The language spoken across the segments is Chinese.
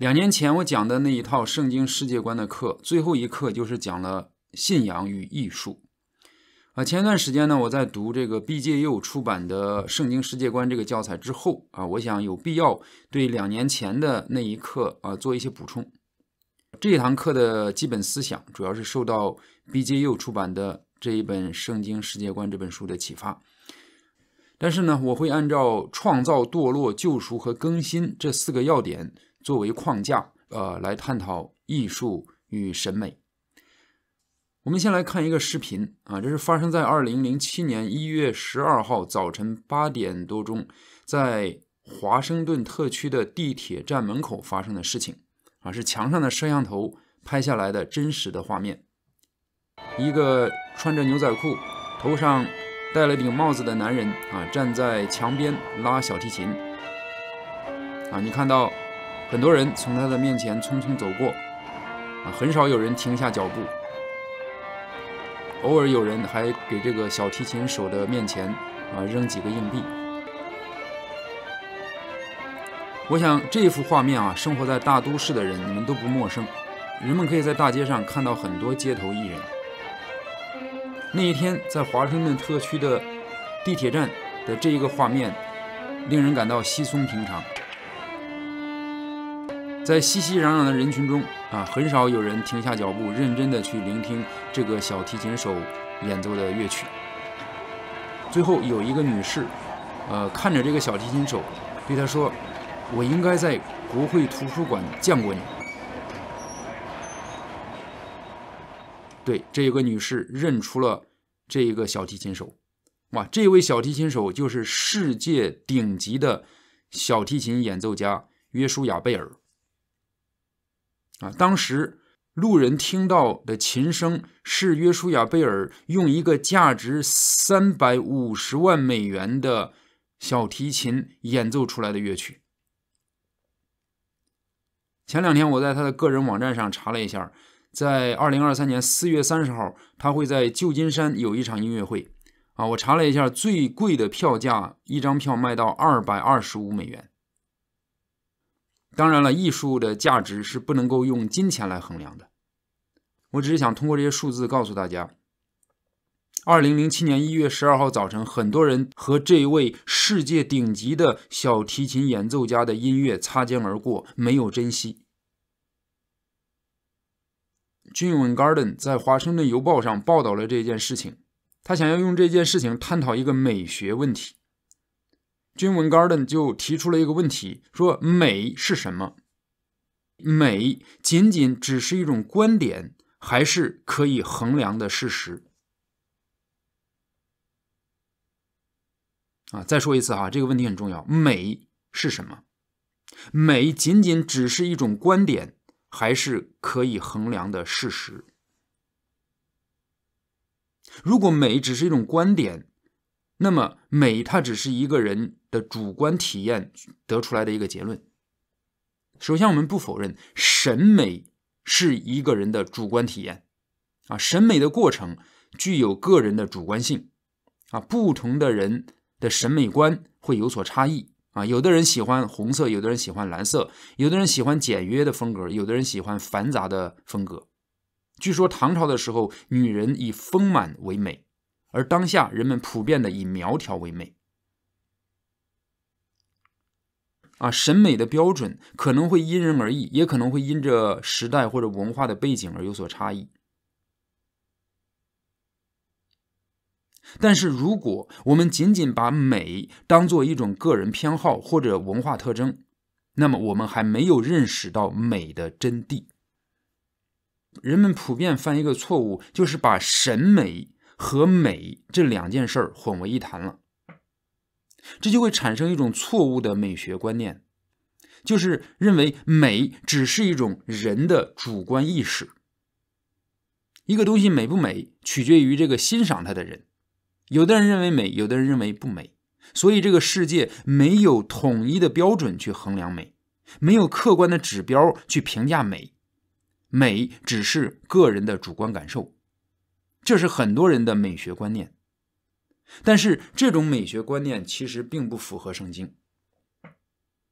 两年前我讲的那一套圣经世界观的课，最后一课就是讲了信仰与艺术。啊，前段时间呢，我在读这个 B.J. 佑出版的《圣经世界观》这个教材之后，啊，我想有必要对两年前的那一课啊做一些补充。这一堂课的基本思想主要是受到 B.J. 佑出版的这一本《圣经世界观》这本书的启发，但是呢，我会按照创造、堕落、救赎和更新这四个要点。作为框架，呃，来探讨艺术与审美。我们先来看一个视频啊，这是发生在二零零七年一月十二号早晨八点多钟，在华盛顿特区的地铁站门口发生的事情啊，是墙上的摄像头拍下来的真实的画面。一个穿着牛仔裤、头上戴了顶帽子的男人啊，站在墙边拉小提琴啊，你看到。很多人从他的面前匆匆走过，啊，很少有人停下脚步。偶尔有人还给这个小提琴手的面前，啊，扔几个硬币。我想这幅画面啊，生活在大都市的人你们都不陌生。人们可以在大街上看到很多街头艺人。那一天在华盛顿特区的地铁站的这一个画面，令人感到稀松平常。在熙熙攘攘的人群中啊，很少有人停下脚步，认真的去聆听这个小提琴手演奏的乐曲。最后，有一个女士，呃，看着这个小提琴手，对他说：“我应该在国会图书馆见过你。”对，这有个女士认出了这一个小提琴手。哇，这位小提琴手就是世界顶级的小提琴演奏家约书亚贝尔。啊，当时路人听到的琴声是约书亚·贝尔用一个价值三百五十万美元的小提琴演奏出来的乐曲。前两天我在他的个人网站上查了一下，在二零二三年四月三十号，他会在旧金山有一场音乐会。啊，我查了一下，最贵的票价一张票卖到二百二十五美元。当然了，艺术的价值是不能够用金钱来衡量的。我只是想通过这些数字告诉大家：，二零零七年一月十二号早晨，很多人和这位世界顶级的小提琴演奏家的音乐擦肩而过，没有珍惜。君 u Garden 在《华盛顿邮报》上报道了这件事情，他想要用这件事情探讨一个美学问题。军文 Garden 就提出了一个问题：说美是什么？美仅仅只是一种观点，还是可以衡量的事实？啊，再说一次哈，这个问题很重要。美是什么？美仅仅只是一种观点，还是可以衡量的事实？如果美只是一种观点，那么美，它只是一个人的主观体验得出来的一个结论。首先，我们不否认审美是一个人的主观体验啊，审美的过程具有个人的主观性啊，不同的人的审美观会有所差异啊，有的人喜欢红色，有的人喜欢蓝色，有的人喜欢简约的风格，有的人喜欢繁杂的风格。据说唐朝的时候，女人以丰满为美。而当下，人们普遍的以苗条为美，啊，审美的标准可能会因人而异，也可能会因着时代或者文化的背景而有所差异。但是，如果我们仅仅把美当做一种个人偏好或者文化特征，那么我们还没有认识到美的真谛。人们普遍犯一个错误，就是把审美。和美这两件事儿混为一谈了，这就会产生一种错误的美学观念，就是认为美只是一种人的主观意识。一个东西美不美，取决于这个欣赏它的人。有的人认为美，有的人认为不美。所以这个世界没有统一的标准去衡量美，没有客观的指标去评价美。美只是个人的主观感受。这是很多人的美学观念，但是这种美学观念其实并不符合圣经。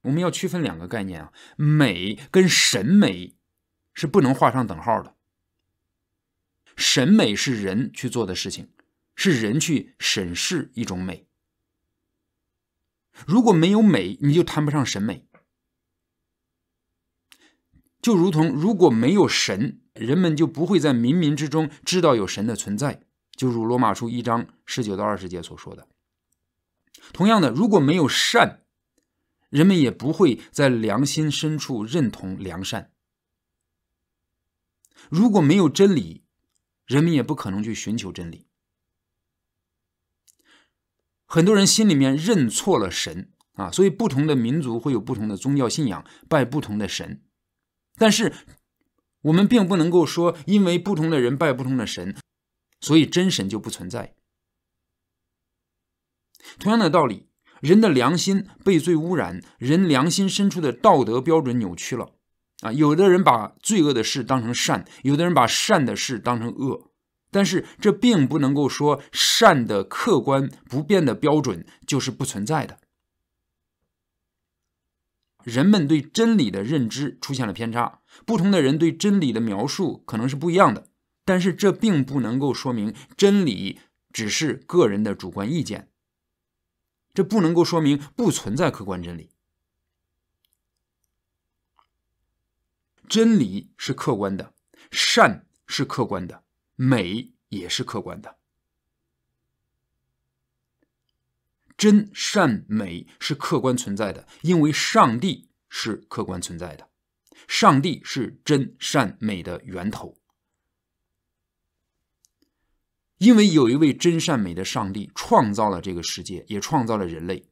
我们要区分两个概念啊，美跟审美是不能画上等号的。审美是人去做的事情，是人去审视一种美。如果没有美，你就谈不上审美。就如同如果没有神。人们就不会在冥冥之中知道有神的存在，就如《罗马书》一章十九到二十节所说的。同样的，如果没有善，人们也不会在良心深处认同良善；如果没有真理，人们也不可能去寻求真理。很多人心里面认错了神啊，所以不同的民族会有不同的宗教信仰，拜不同的神，但是。我们并不能够说，因为不同的人拜不同的神，所以真神就不存在。同样的道理，人的良心被罪污染，人良心深处的道德标准扭曲了。啊，有的人把罪恶的事当成善，有的人把善的事当成恶。但是这并不能够说善的客观不变的标准就是不存在的。人们对真理的认知出现了偏差。不同的人对真理的描述可能是不一样的，但是这并不能够说明真理只是个人的主观意见。这不能够说明不存在客观真理。真理是客观的，善是客观的，美也是客观的。真、善、美是客观存在的，因为上帝是客观存在的。上帝是真善美的源头，因为有一位真善美的上帝创造了这个世界，也创造了人类。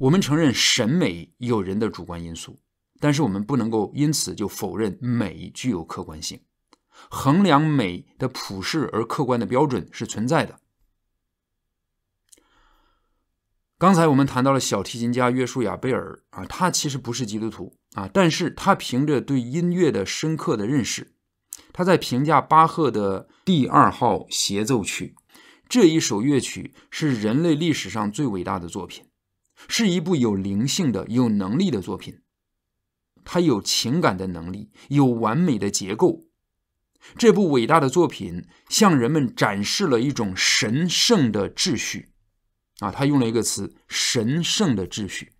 我们承认审美有人的主观因素，但是我们不能够因此就否认美具有客观性。衡量美的普世而客观的标准是存在的。刚才我们谈到了小提琴家约书亚·贝尔啊，他其实不是基督徒啊，但是他凭着对音乐的深刻的认识，他在评价巴赫的第二号协奏曲，这一首乐曲是人类历史上最伟大的作品，是一部有灵性的、有能力的作品，它有情感的能力，有完美的结构。这部伟大的作品向人们展示了一种神圣的秩序。啊，他用了一个词“神圣的秩序”。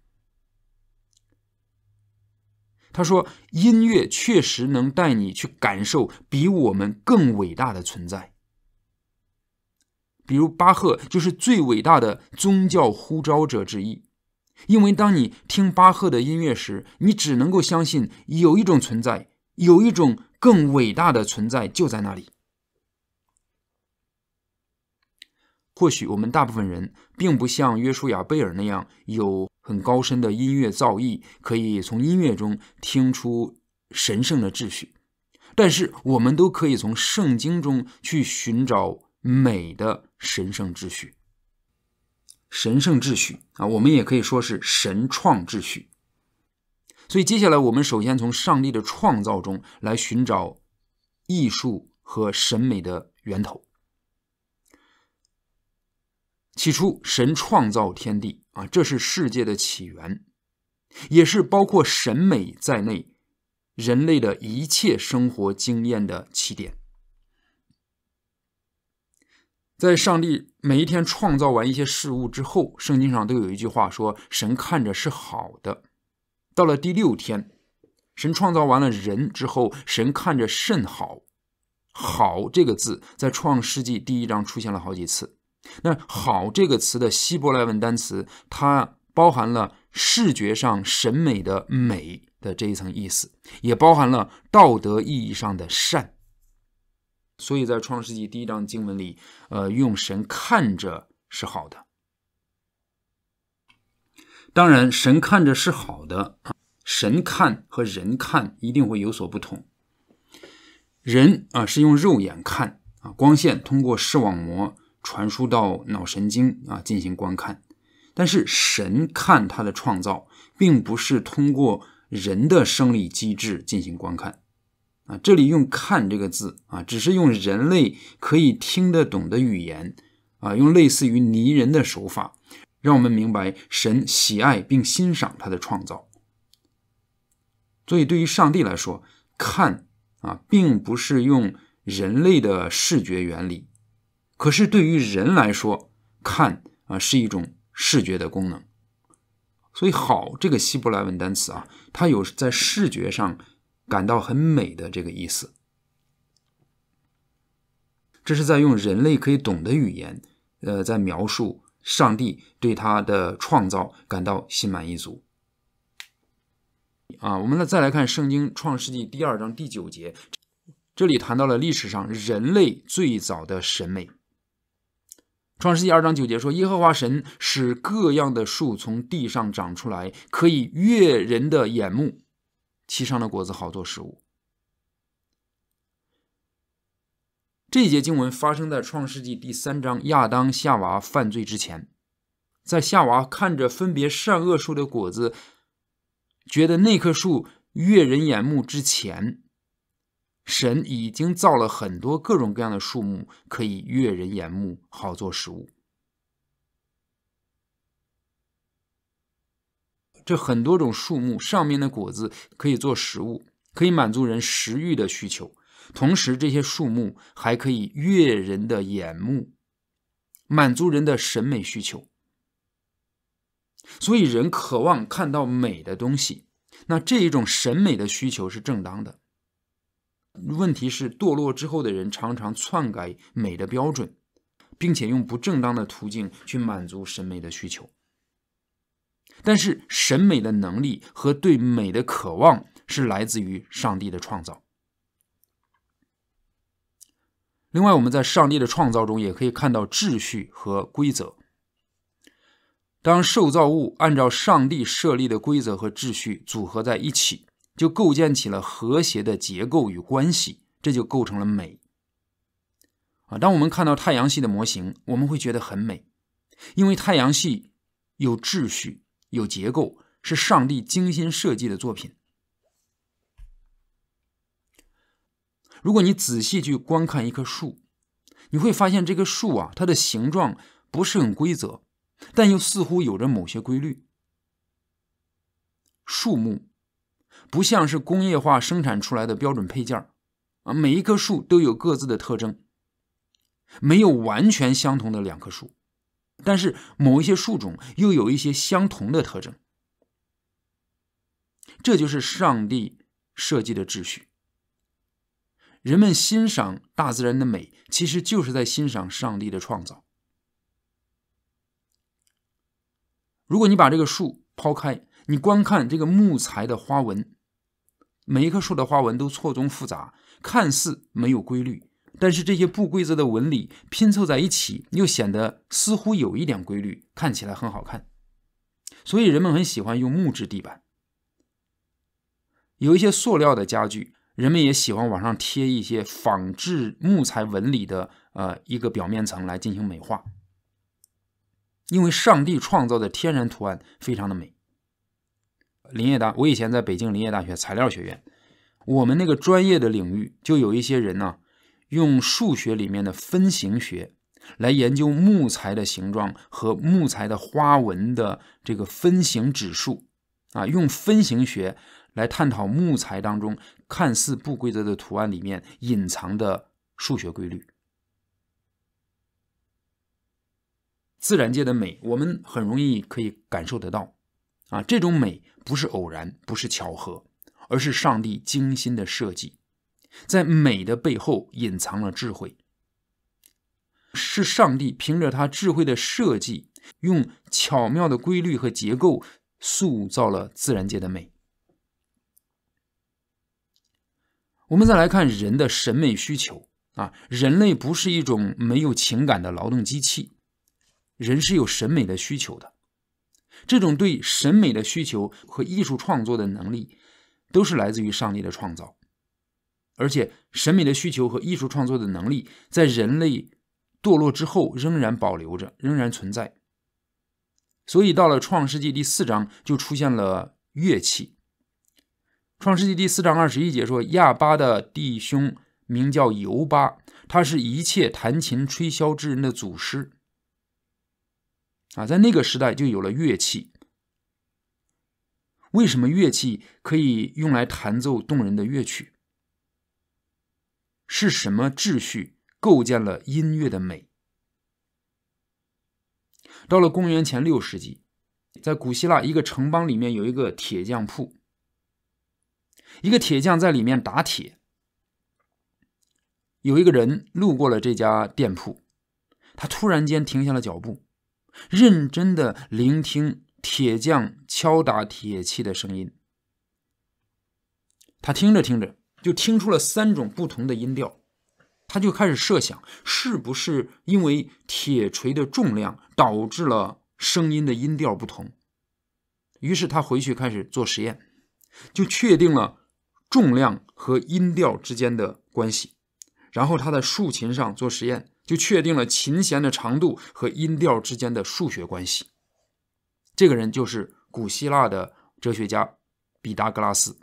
他说：“音乐确实能带你去感受比我们更伟大的存在，比如巴赫就是最伟大的宗教呼召者之一。因为当你听巴赫的音乐时，你只能够相信有一种存在，有一种更伟大的存在就在那里。”或许我们大部分人并不像约书亚·贝尔那样有很高深的音乐造诣，可以从音乐中听出神圣的秩序，但是我们都可以从圣经中去寻找美的神圣秩序。神圣秩序啊，我们也可以说是神创秩序。所以接下来，我们首先从上帝的创造中来寻找艺术和审美的源头。起初，神创造天地啊，这是世界的起源，也是包括审美在内人类的一切生活经验的起点。在上帝每一天创造完一些事物之后，圣经上都有一句话说：“神看着是好的。”到了第六天，神创造完了人之后，神看着甚好。好这个字在创世纪第一章出现了好几次。那“好”这个词的希伯来文单词，它包含了视觉上审美的美的这一层意思，也包含了道德意义上的善。所以在《创世纪》第一章经文里，呃，用神看着是好的。当然，神看着是好的，神看和人看一定会有所不同。人啊，是用肉眼看啊，光线通过视网膜。传输到脑神经啊，进行观看。但是神看他的创造，并不是通过人的生理机制进行观看啊。这里用“看”这个字啊，只是用人类可以听得懂的语言啊，用类似于拟人的手法，让我们明白神喜爱并欣赏他的创造。所以，对于上帝来说，看啊，并不是用人类的视觉原理。可是对于人来说，看啊是一种视觉的功能，所以好这个希伯来文单词啊，它有在视觉上感到很美的这个意思。这是在用人类可以懂的语言，呃，在描述上帝对他的创造感到心满意足。啊，我们呢再来看《圣经·创世纪》第二章第九节，这里谈到了历史上人类最早的审美。创世纪二章九节说：“耶和华神使各样的树从地上长出来，可以悦人的眼目，其上的果子好做食物。”这节经文发生在创世纪第三章亚当夏娃犯罪之前，在夏娃看着分别善恶树的果子，觉得那棵树悦人眼目之前。神已经造了很多各种各样的树木，可以悦人眼目，好做食物。这很多种树木上面的果子可以做食物，可以满足人食欲的需求。同时，这些树木还可以悦人的眼目，满足人的审美需求。所以，人渴望看到美的东西，那这一种审美的需求是正当的。问题是堕落之后的人常常篡改美的标准，并且用不正当的途径去满足审美的需求。但是审美的能力和对美的渴望是来自于上帝的创造。另外，我们在上帝的创造中也可以看到秩序和规则。当受造物按照上帝设立的规则和秩序组合在一起。就构建起了和谐的结构与关系，这就构成了美啊！当我们看到太阳系的模型，我们会觉得很美，因为太阳系有秩序、有结构，是上帝精心设计的作品。如果你仔细去观看一棵树，你会发现这棵树啊，它的形状不是很规则，但又似乎有着某些规律。树木。不像是工业化生产出来的标准配件啊，每一棵树都有各自的特征，没有完全相同的两棵树，但是某一些树种又有一些相同的特征，这就是上帝设计的秩序。人们欣赏大自然的美，其实就是在欣赏上帝的创造。如果你把这个树抛开，你观看这个木材的花纹。每一棵树的花纹都错综复杂，看似没有规律，但是这些不规则的纹理拼凑在一起，又显得似乎有一点规律，看起来很好看。所以人们很喜欢用木质地板。有一些塑料的家具，人们也喜欢往上贴一些仿制木材纹理的呃一个表面层来进行美化，因为上帝创造的天然图案非常的美。林业大，我以前在北京林业大学材料学院，我们那个专业的领域就有一些人呢，用数学里面的分形学来研究木材的形状和木材的花纹的这个分形指数，啊，用分形学来探讨木材当中看似不规则的图案里面隐藏的数学规律。自然界的美，我们很容易可以感受得到，啊，这种美。不是偶然，不是巧合，而是上帝精心的设计。在美的背后隐藏了智慧，是上帝凭着他智慧的设计，用巧妙的规律和结构塑造了自然界的美。我们再来看人的审美需求啊，人类不是一种没有情感的劳动机器，人是有审美的需求的。这种对审美的需求和艺术创作的能力，都是来自于上帝的创造，而且审美的需求和艺术创作的能力在人类堕落之后仍然保留着，仍然存在。所以到了《创世纪》第四章，就出现了乐器。《创世纪》第四章二十一节说：“亚巴的弟兄名叫尤巴，他是一切弹琴吹箫之人的祖师。”啊，在那个时代就有了乐器。为什么乐器可以用来弹奏动人的乐曲？是什么秩序构建了音乐的美？到了公元前六世纪，在古希腊一个城邦里面有一个铁匠铺，一个铁匠在里面打铁。有一个人路过了这家店铺，他突然间停下了脚步。认真的聆听铁匠敲打铁器的声音，他听着听着就听出了三种不同的音调，他就开始设想是不是因为铁锤的重量导致了声音的音调不同，于是他回去开始做实验，就确定了重量和音调之间的关系，然后他在竖琴上做实验。就确定了琴弦的长度和音调之间的数学关系。这个人就是古希腊的哲学家毕达哥拉斯。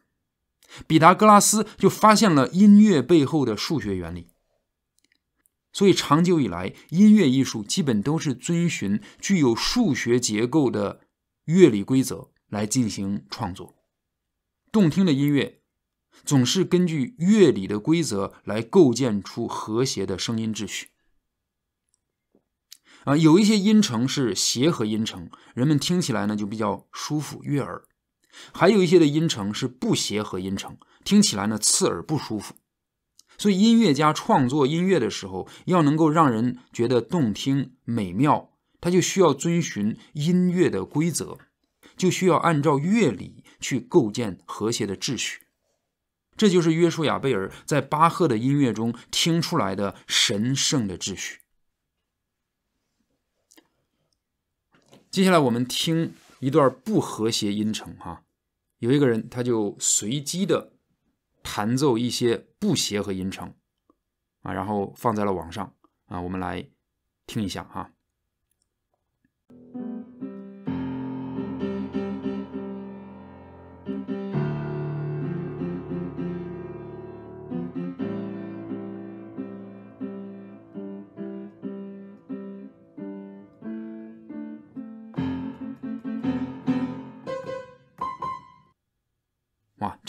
毕达哥拉斯就发现了音乐背后的数学原理。所以，长久以来，音乐艺术基本都是遵循具有数学结构的乐理规则来进行创作。动听的音乐总是根据乐理的规则来构建出和谐的声音秩序。啊，有一些音程是协和音程，人们听起来呢就比较舒服悦耳；还有一些的音程是不协和音程，听起来呢刺耳不舒服。所以，音乐家创作音乐的时候，要能够让人觉得动听美妙，他就需要遵循音乐的规则，就需要按照乐理去构建和谐的秩序。这就是约书亚·贝尔在巴赫的音乐中听出来的神圣的秩序。接下来我们听一段不和谐音程，哈，有一个人他就随机的弹奏一些不协和音程，啊，然后放在了网上，啊，我们来听一下，哈。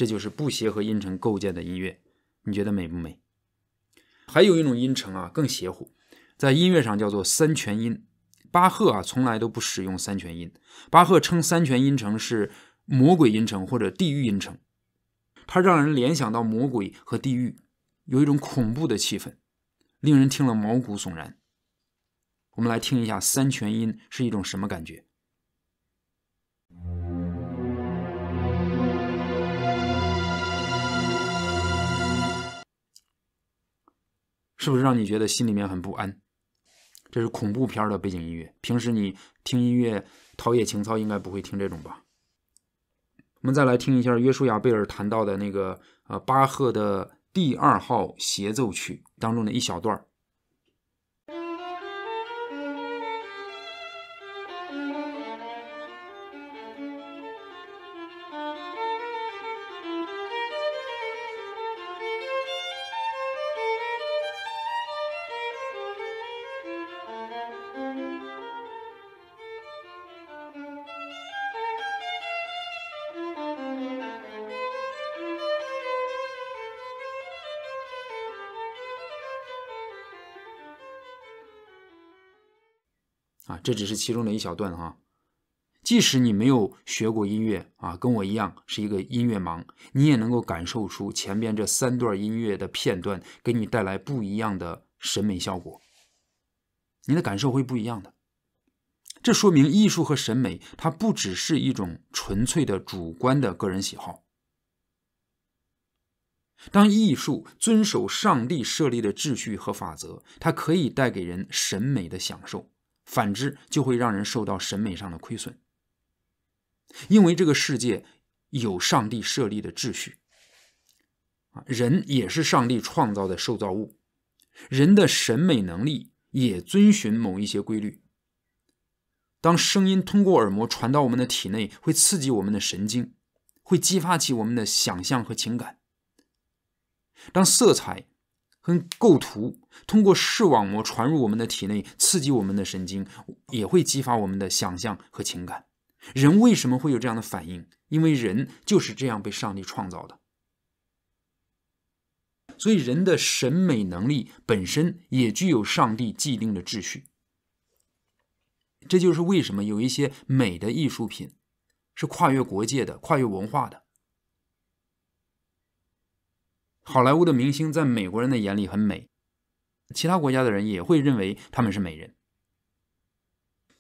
这就是不协和音程构建的音乐，你觉得美不美？还有一种音程啊，更邪乎，在音乐上叫做三全音。巴赫啊，从来都不使用三全音。巴赫称三全音程是魔鬼音程或者地狱音程，它让人联想到魔鬼和地狱，有一种恐怖的气氛，令人听了毛骨悚然。我们来听一下三全音是一种什么感觉。是不是让你觉得心里面很不安？这是恐怖片儿的背景音乐。平时你听音乐陶冶情操，应该不会听这种吧？我们再来听一下约书亚·贝尔谈到的那个呃巴赫的第二号协奏曲当中的一小段儿。这只是其中的一小段哈，即使你没有学过音乐啊，跟我一样是一个音乐盲，你也能够感受出前边这三段音乐的片段给你带来不一样的审美效果，你的感受会不一样的。这说明艺术和审美它不只是一种纯粹的主观的个人喜好。当艺术遵守上帝设立的秩序和法则，它可以带给人审美的享受。反之，就会让人受到审美上的亏损，因为这个世界有上帝设立的秩序，啊，人也是上帝创造的受造物，人的审美能力也遵循某一些规律。当声音通过耳膜传到我们的体内，会刺激我们的神经，会激发起我们的想象和情感。当色彩。跟构图通过视网膜传入我们的体内，刺激我们的神经，也会激发我们的想象和情感。人为什么会有这样的反应？因为人就是这样被上帝创造的。所以，人的审美能力本身也具有上帝既定的秩序。这就是为什么有一些美的艺术品是跨越国界的、跨越文化的。好莱坞的明星在美国人的眼里很美，其他国家的人也会认为他们是美人。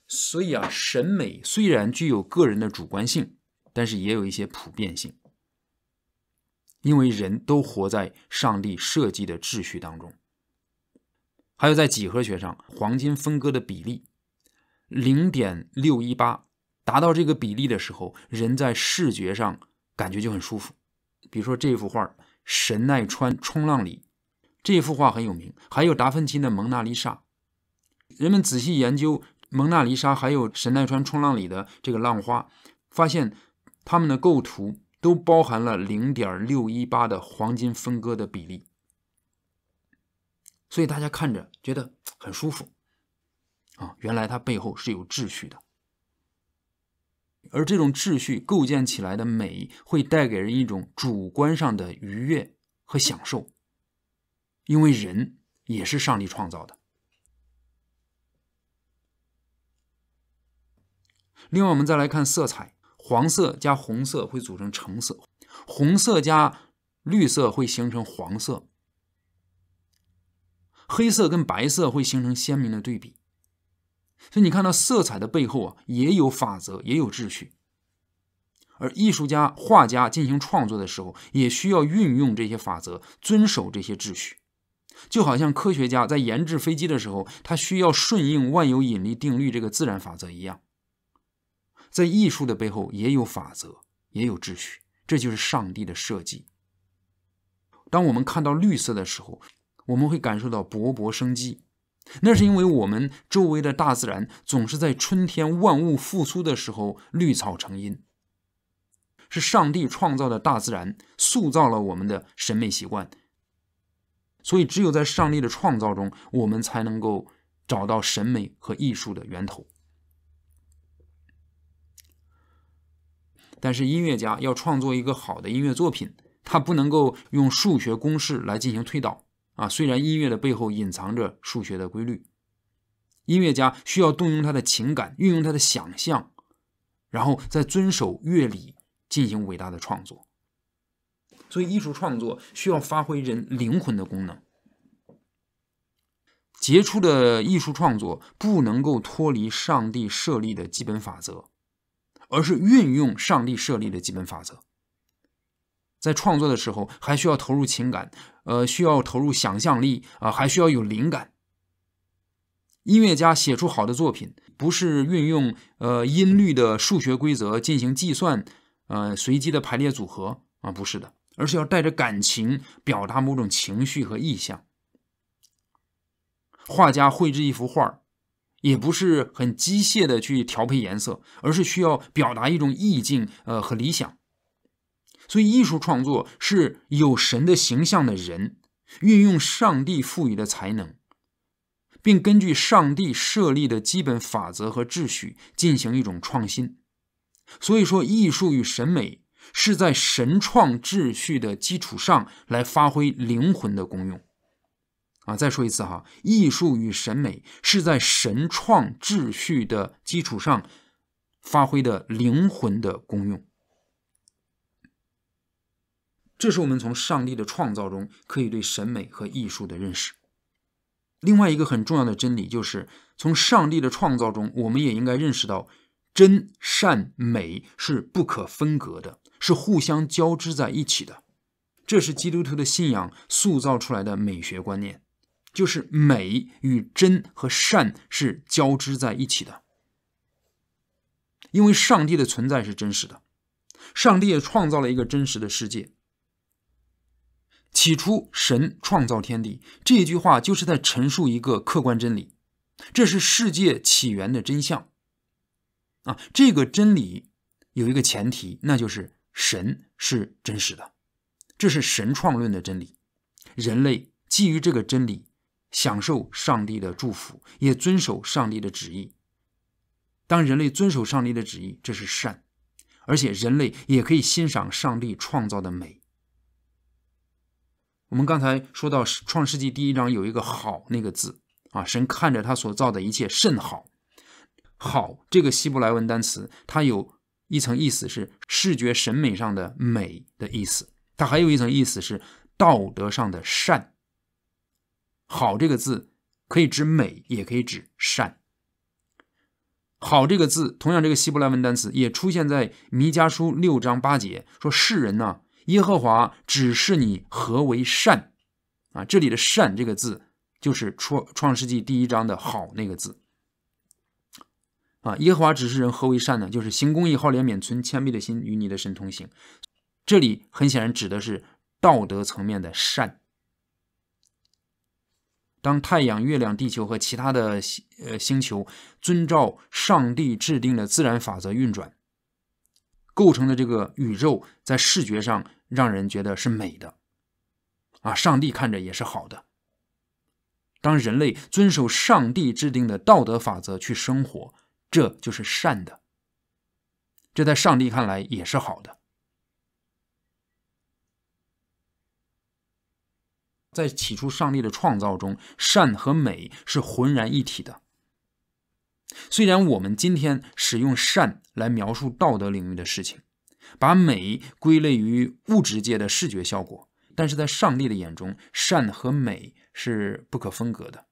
所以啊，审美虽然具有个人的主观性，但是也有一些普遍性。因为人都活在上帝设计的秩序当中。还有在几何学上，黄金分割的比例零点六一八达到这个比例的时候，人在视觉上感觉就很舒服。比如说这幅画。神奈川冲浪里，这幅画很有名。还有达芬奇的蒙娜丽莎，人们仔细研究蒙娜丽莎还有神奈川冲浪里的这个浪花，发现他们的构图都包含了零点六一八的黄金分割的比例，所以大家看着觉得很舒服，啊，原来它背后是有秩序的。而这种秩序构建起来的美，会带给人一种主观上的愉悦和享受，因为人也是上帝创造的。另外，我们再来看色彩：黄色加红色会组成橙色，红色加绿色会形成黄色，黑色跟白色会形成鲜明的对比。所以你看到色彩的背后啊，也有法则，也有秩序。而艺术家、画家进行创作的时候，也需要运用这些法则，遵守这些秩序。就好像科学家在研制飞机的时候，他需要顺应万有引力定律这个自然法则一样。在艺术的背后也有法则，也有秩序，这就是上帝的设计。当我们看到绿色的时候，我们会感受到勃勃生机。那是因为我们周围的大自然总是在春天万物复苏的时候，绿草成荫。是上帝创造的大自然塑造了我们的审美习惯。所以，只有在上帝的创造中，我们才能够找到审美和艺术的源头。但是，音乐家要创作一个好的音乐作品，他不能够用数学公式来进行推导。啊，虽然音乐的背后隐藏着数学的规律，音乐家需要动用他的情感，运用他的想象，然后再遵守乐理进行伟大的创作。所以，艺术创作需要发挥人灵魂的功能。杰出的艺术创作不能够脱离上帝设立的基本法则，而是运用上帝设立的基本法则。在创作的时候，还需要投入情感，呃，需要投入想象力啊，还需要有灵感。音乐家写出好的作品，不是运用呃音律的数学规则进行计算，呃，随机的排列组合啊，不是的，而是要带着感情表达某种情绪和意向。画家绘制一幅画也不是很机械的去调配颜色，而是需要表达一种意境呃和理想。所以，艺术创作是有神的形象的人，运用上帝赋予的才能，并根据上帝设立的基本法则和秩序进行一种创新。所以说，艺术与审美是在神创秩序的基础上来发挥灵魂的功用。啊，再说一次哈，艺术与审美是在神创秩序的基础上发挥的灵魂的功用。这是我们从上帝的创造中可以对审美和艺术的认识。另外一个很重要的真理就是，从上帝的创造中，我们也应该认识到，真、善、美是不可分隔的，是互相交织在一起的。这是基督徒的信仰塑造出来的美学观念，就是美与真和善是交织在一起的。因为上帝的存在是真实的，上帝也创造了一个真实的世界。起初，神创造天地这句话，就是在陈述一个客观真理，这是世界起源的真相。啊，这个真理有一个前提，那就是神是真实的，这是神创论的真理。人类基于这个真理，享受上帝的祝福，也遵守上帝的旨意。当人类遵守上帝的旨意，这是善，而且人类也可以欣赏上帝创造的美。我们刚才说到《创世纪》第一章有一个“好”那个字啊，神看着他所造的一切甚好，好这个希伯来文单词，它有一层意思是视觉审美上的美的意思，它还有一层意思是道德上的善。好这个字可以指美，也可以指善。好这个字，同样这个希伯来文单词也出现在《弥迦书》六章八节，说世人呢。耶和华指示你何为善，啊，这里的“善”这个字，就是创创世纪第一章的“好”那个字，啊，耶和华指示人何为善呢？就是行公义，好怜悯，存谦卑的心，与你的神同行。这里很显然指的是道德层面的善。当太阳、月亮、地球和其他的呃星球遵照上帝制定的自然法则运转。构成的这个宇宙，在视觉上让人觉得是美的，啊，上帝看着也是好的。当人类遵守上帝制定的道德法则去生活，这就是善的，这在上帝看来也是好的。在起初上帝的创造中，善和美是浑然一体的。虽然我们今天使用“善”来描述道德领域的事情，把美归类于物质界的视觉效果，但是在上帝的眼中，善和美是不可分割的，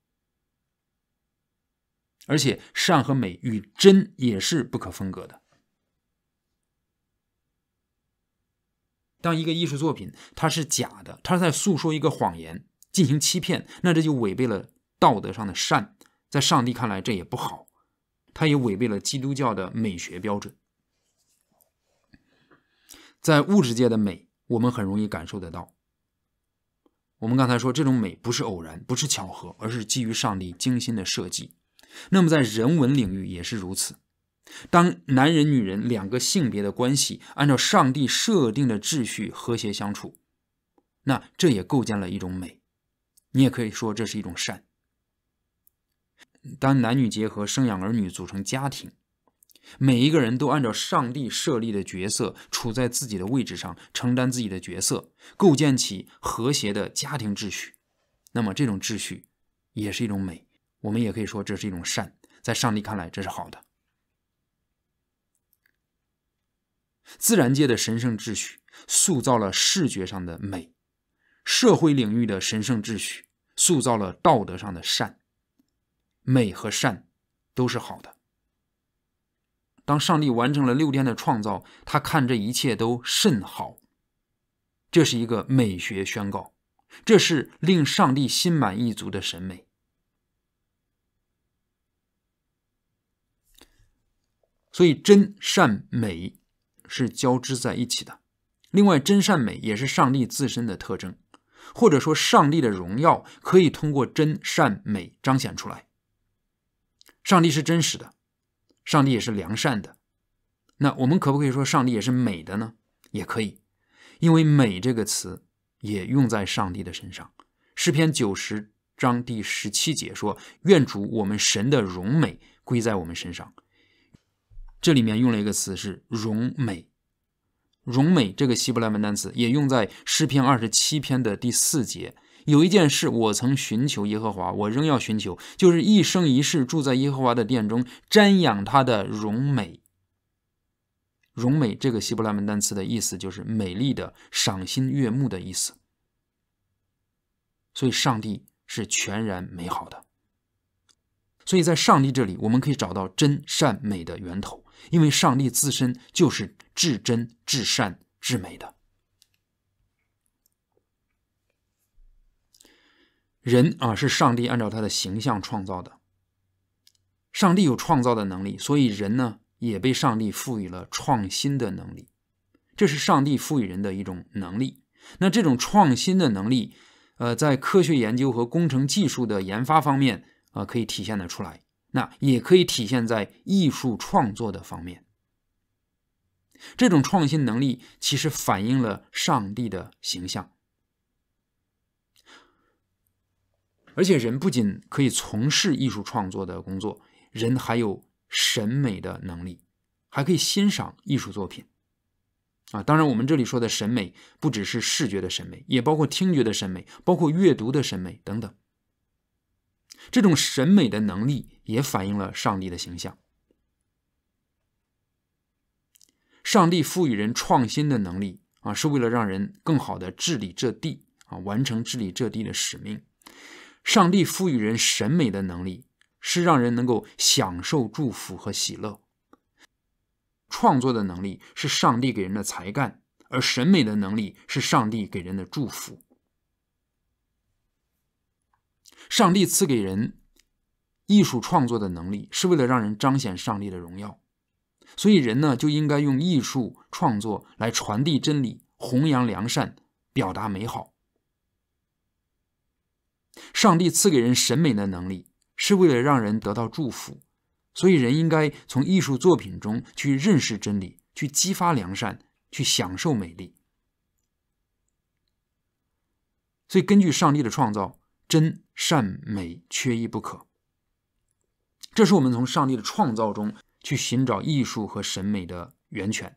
而且善和美与真也是不可分割的。当一个艺术作品它是假的，它在诉说一个谎言，进行欺骗，那这就违背了道德上的善，在上帝看来，这也不好。它也违背了基督教的美学标准。在物质界的美，我们很容易感受得到。我们刚才说，这种美不是偶然，不是巧合，而是基于上帝精心的设计。那么，在人文领域也是如此。当男人、女人两个性别的关系按照上帝设定的秩序和谐相处，那这也构建了一种美。你也可以说，这是一种善。当男女结合、生养儿女、组成家庭，每一个人都按照上帝设立的角色，处在自己的位置上，承担自己的角色，构建起和谐的家庭秩序。那么，这种秩序也是一种美，我们也可以说这是一种善。在上帝看来，这是好的。自然界的神圣秩序塑造了视觉上的美，社会领域的神圣秩序塑造了道德上的善。美和善都是好的。当上帝完成了六天的创造，他看这一切都甚好，这是一个美学宣告，这是令上帝心满意足的审美。所以，真善美是交织在一起的。另外，真善美也是上帝自身的特征，或者说，上帝的荣耀可以通过真善美彰显出来。上帝是真实的，上帝也是良善的。那我们可不可以说上帝也是美的呢？也可以，因为“美”这个词也用在上帝的身上。诗篇九十章第十七节说：“愿主我们神的荣美归在我们身上。”这里面用了一个词是“荣美”，“荣美”这个希伯来文单词也用在诗篇二十七篇的第四节。有一件事，我曾寻求耶和华，我仍要寻求，就是一生一世住在耶和华的殿中，瞻仰他的荣美。荣美这个希伯来文单词的意思就是美丽的、赏心悦目的意思。所以，上帝是全然美好的。所以在上帝这里，我们可以找到真善美的源头，因为上帝自身就是至真、至善、至美的。人啊，是上帝按照他的形象创造的。上帝有创造的能力，所以人呢也被上帝赋予了创新的能力，这是上帝赋予人的一种能力。那这种创新的能力，呃，在科学研究和工程技术的研发方面啊，可以体现的出来；那也可以体现在艺术创作的方面。这种创新能力其实反映了上帝的形象。而且，人不仅可以从事艺术创作的工作，人还有审美的能力，还可以欣赏艺术作品。啊，当然，我们这里说的审美不只是视觉的审美，也包括听觉的审美，包括阅读的审美等等。这种审美的能力也反映了上帝的形象。上帝赋予人创新的能力，啊，是为了让人更好的治理这地，啊，完成治理这地的使命。上帝赋予人审美的能力，是让人能够享受祝福和喜乐；创作的能力是上帝给人的才干，而审美的能力是上帝给人的祝福。上帝赐给人艺术创作的能力，是为了让人彰显上帝的荣耀，所以人呢，就应该用艺术创作来传递真理、弘扬良善、表达美好。上帝赐给人审美的能力，是为了让人得到祝福，所以人应该从艺术作品中去认识真理，去激发良善，去享受美丽。所以，根据上帝的创造，真善美缺一不可。这是我们从上帝的创造中去寻找艺术和审美的源泉。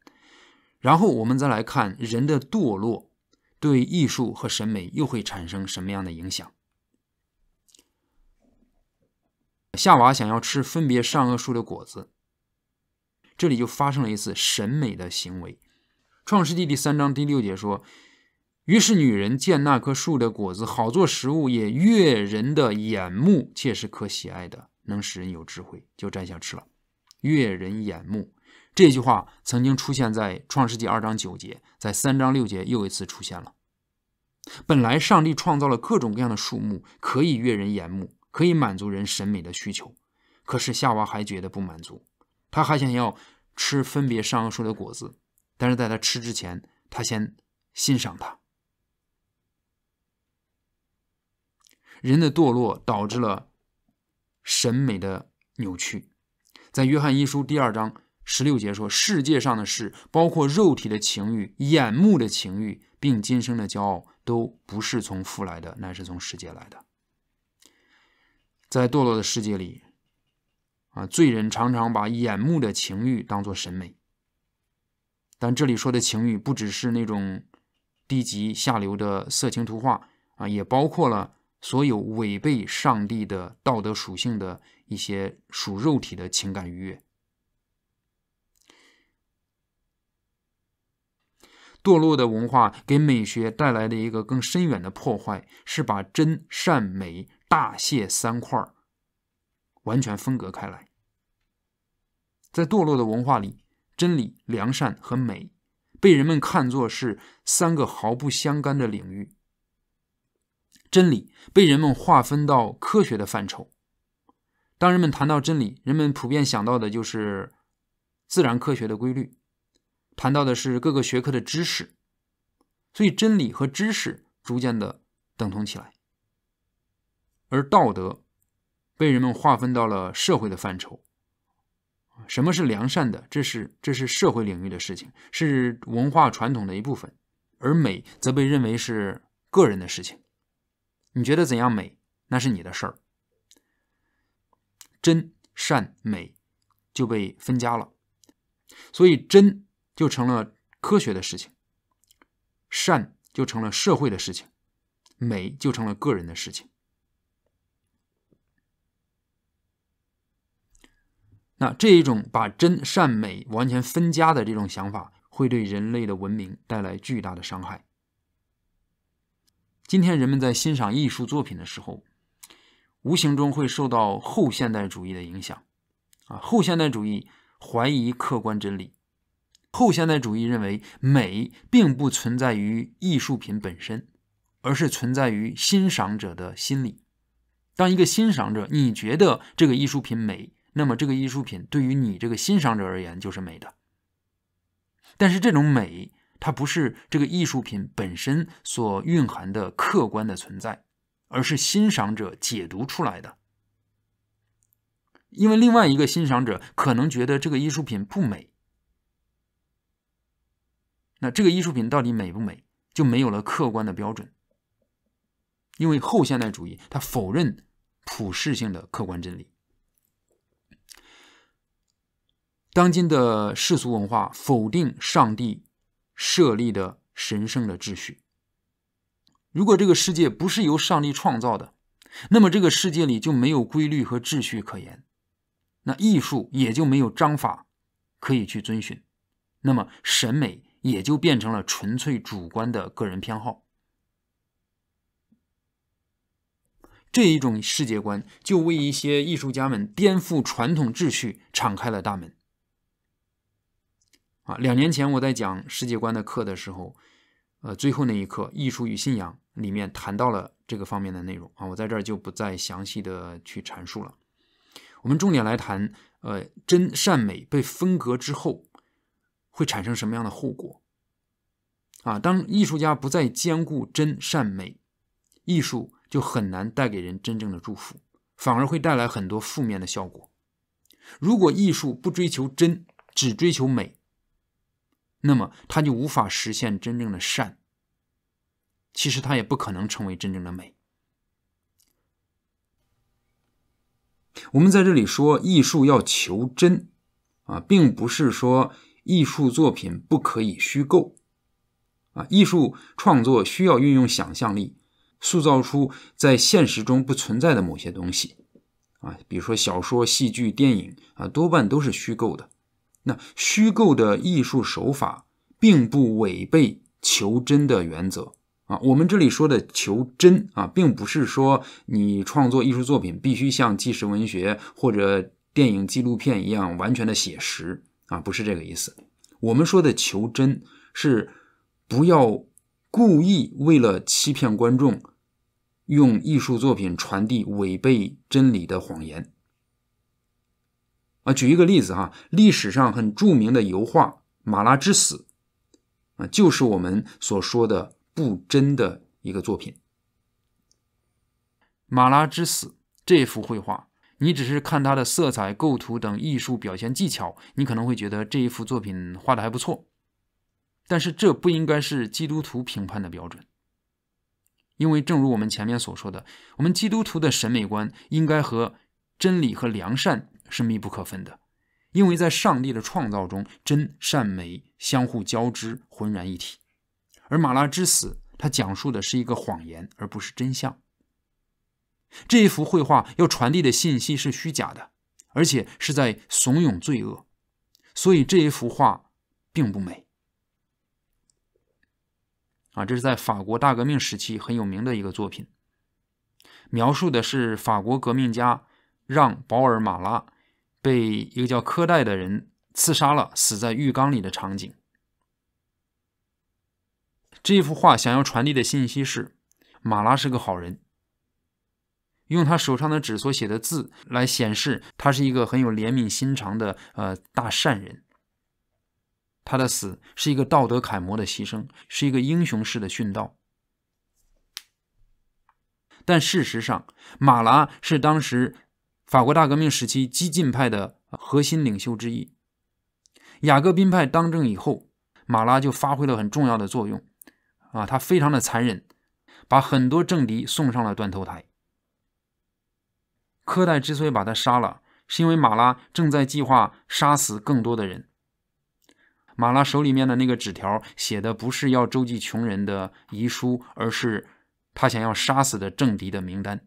然后，我们再来看人的堕落，对艺术和审美又会产生什么样的影响？夏娃想要吃分别善恶树的果子，这里就发生了一次审美的行为。创世纪第三章第六节说：“于是女人见那棵树的果子好做食物，也悦人的眼目，切实可喜爱的，能使人有智慧，就摘下吃了。悦人眼目这句话曾经出现在创世纪二章九节，在三章六节又一次出现了。本来上帝创造了各种各样的树木，可以悦人眼目。”可以满足人审美的需求，可是夏娃还觉得不满足，他还想要吃分别上恶树的果子，但是在他吃之前，他先欣赏它。人的堕落导致了审美的扭曲，在约翰一书第二章十六节说：“世界上的事，包括肉体的情欲、眼目的情欲，并今生的骄傲，都不是从父来的，乃是从世界来的。”在堕落的世界里，啊，罪人常常把眼目的情欲当作审美。但这里说的情欲，不只是那种低级下流的色情图画啊，也包括了所有违背上帝的道德属性的一些属肉体的情感愉悦。堕落的文化给美学带来的一个更深远的破坏，是把真善美。大卸三块，完全分隔开来。在堕落的文化里，真理、良善和美被人们看作是三个毫不相干的领域。真理被人们划分到科学的范畴。当人们谈到真理，人们普遍想到的就是自然科学的规律，谈到的是各个学科的知识，所以真理和知识逐渐的等同起来。而道德被人们划分到了社会的范畴。什么是良善的？这是这是社会领域的事情，是文化传统的一部分。而美则被认为是个人的事情。你觉得怎样美？那是你的事儿。真、善、美就被分家了。所以，真就成了科学的事情，善就成了社会的事情，美就成了个人的事情。那这一种把真善美完全分家的这种想法，会对人类的文明带来巨大的伤害。今天人们在欣赏艺术作品的时候，无形中会受到后现代主义的影响。啊，后现代主义怀疑客观真理，后现代主义认为美并不存在于艺术品本身，而是存在于欣赏者的心理。当一个欣赏者你觉得这个艺术品美，那么，这个艺术品对于你这个欣赏者而言就是美的，但是这种美它不是这个艺术品本身所蕴含的客观的存在，而是欣赏者解读出来的。因为另外一个欣赏者可能觉得这个艺术品不美，那这个艺术品到底美不美就没有了客观的标准。因为后现代主义它否认普世性的客观真理。当今的世俗文化否定上帝设立的神圣的秩序。如果这个世界不是由上帝创造的，那么这个世界里就没有规律和秩序可言，那艺术也就没有章法可以去遵循，那么审美也就变成了纯粹主观的个人偏好。这一种世界观就为一些艺术家们颠覆传统秩序敞开了大门。啊，两年前我在讲世界观的课的时候，呃，最后那一课《艺术与信仰》里面谈到了这个方面的内容啊，我在这儿就不再详细的去阐述了。我们重点来谈，呃，真善美被分隔之后会产生什么样的后果？啊，当艺术家不再兼顾真善美，艺术就很难带给人真正的祝福，反而会带来很多负面的效果。如果艺术不追求真，只追求美，那么，他就无法实现真正的善。其实，他也不可能成为真正的美。我们在这里说艺术要求真啊，并不是说艺术作品不可以虚构啊。艺术创作需要运用想象力，塑造出在现实中不存在的某些东西啊，比如说小说、戏剧、电影啊，多半都是虚构的。那虚构的艺术手法并不违背求真的原则啊。我们这里说的求真啊，并不是说你创作艺术作品必须像纪实文学或者电影纪录片一样完全的写实啊，不是这个意思。我们说的求真是不要故意为了欺骗观众，用艺术作品传递违背真理的谎言。啊，举一个例子哈，历史上很著名的油画《马拉之死》，啊，就是我们所说的不真的一个作品。《马拉之死》这幅绘画，你只是看它的色彩、构图等艺术表现技巧，你可能会觉得这一幅作品画的还不错。但是这不应该是基督徒评判的标准，因为正如我们前面所说的，我们基督徒的审美观应该和真理和良善。是密不可分的，因为在上帝的创造中，真善美相互交织，浑然一体。而马拉之死，它讲述的是一个谎言，而不是真相。这一幅绘画要传递的信息是虚假的，而且是在怂恿罪恶，所以这一幅画并不美。啊，这是在法国大革命时期很有名的一个作品，描述的是法国革命家让·保尔·马拉。被一个叫科代的人刺杀了，死在浴缸里的场景。这幅画想要传递的信息是：马拉是个好人，用他手上的纸所写的字来显示他是一个很有怜悯心肠的呃大善人。他的死是一个道德楷模的牺牲，是一个英雄式的殉道。但事实上，马拉是当时。法国大革命时期激进派的核心领袖之一，雅各宾派当政以后，马拉就发挥了很重要的作用。啊，他非常的残忍，把很多政敌送上了断头台。科代之所以把他杀了，是因为马拉正在计划杀死更多的人。马拉手里面的那个纸条写的不是要周济穷人的遗书，而是他想要杀死的政敌的名单。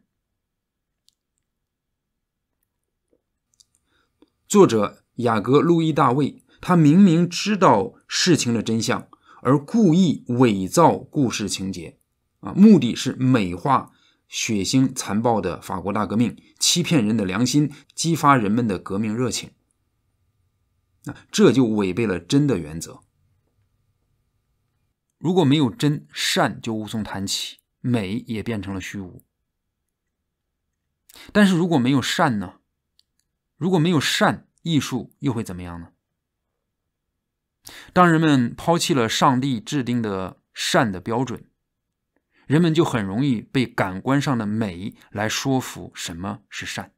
作者雅各·路易·大卫，他明明知道事情的真相，而故意伪造故事情节，啊，目的是美化血腥残暴的法国大革命，欺骗人的良心，激发人们的革命热情。那这就违背了真的原则。如果没有真，善就无从谈起，美也变成了虚无。但是如果没有善呢？如果没有善，艺术又会怎么样呢？当人们抛弃了上帝制定的善的标准，人们就很容易被感官上的美来说服什么是善。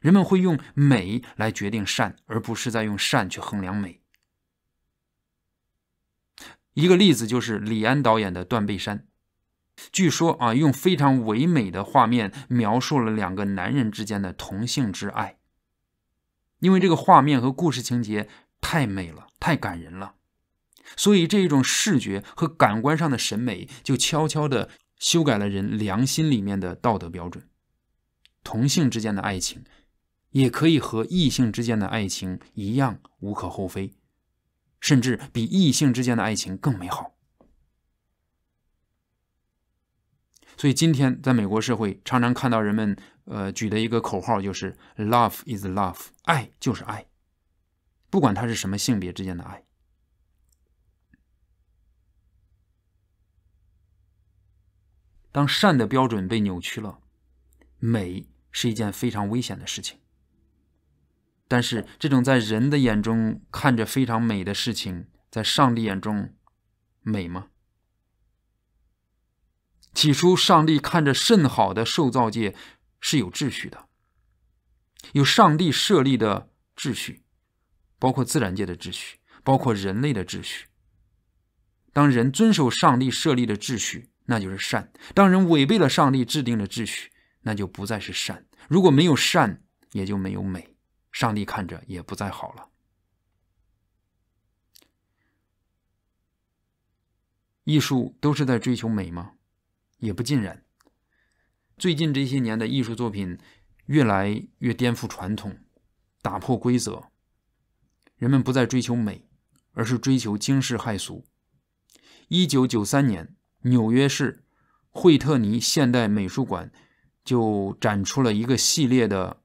人们会用美来决定善，而不是在用善去衡量美。一个例子就是李安导演的《断背山》，据说啊，用非常唯美的画面描述了两个男人之间的同性之爱。因为这个画面和故事情节太美了，太感人了，所以这一种视觉和感官上的审美就悄悄地修改了人良心里面的道德标准。同性之间的爱情也可以和异性之间的爱情一样无可厚非，甚至比异性之间的爱情更美好。所以今天在美国社会常常看到人们。呃，举的一个口号就是 “Love is love”，爱就是爱，不管它是什么性别之间的爱。当善的标准被扭曲了，美是一件非常危险的事情。但是，这种在人的眼中看着非常美的事情，在上帝眼中美吗？起初，上帝看着甚好的受造界。是有秩序的，有上帝设立的秩序，包括自然界的秩序，包括人类的秩序。当人遵守上帝设立的秩序，那就是善；当人违背了上帝制定的秩序，那就不再是善。如果没有善，也就没有美，上帝看着也不再好了。艺术都是在追求美吗？也不尽然。最近这些年的艺术作品越来越颠覆传统，打破规则。人们不再追求美，而是追求惊世骇俗。一九九三年，纽约市惠特尼现代美术馆就展出了一个系列的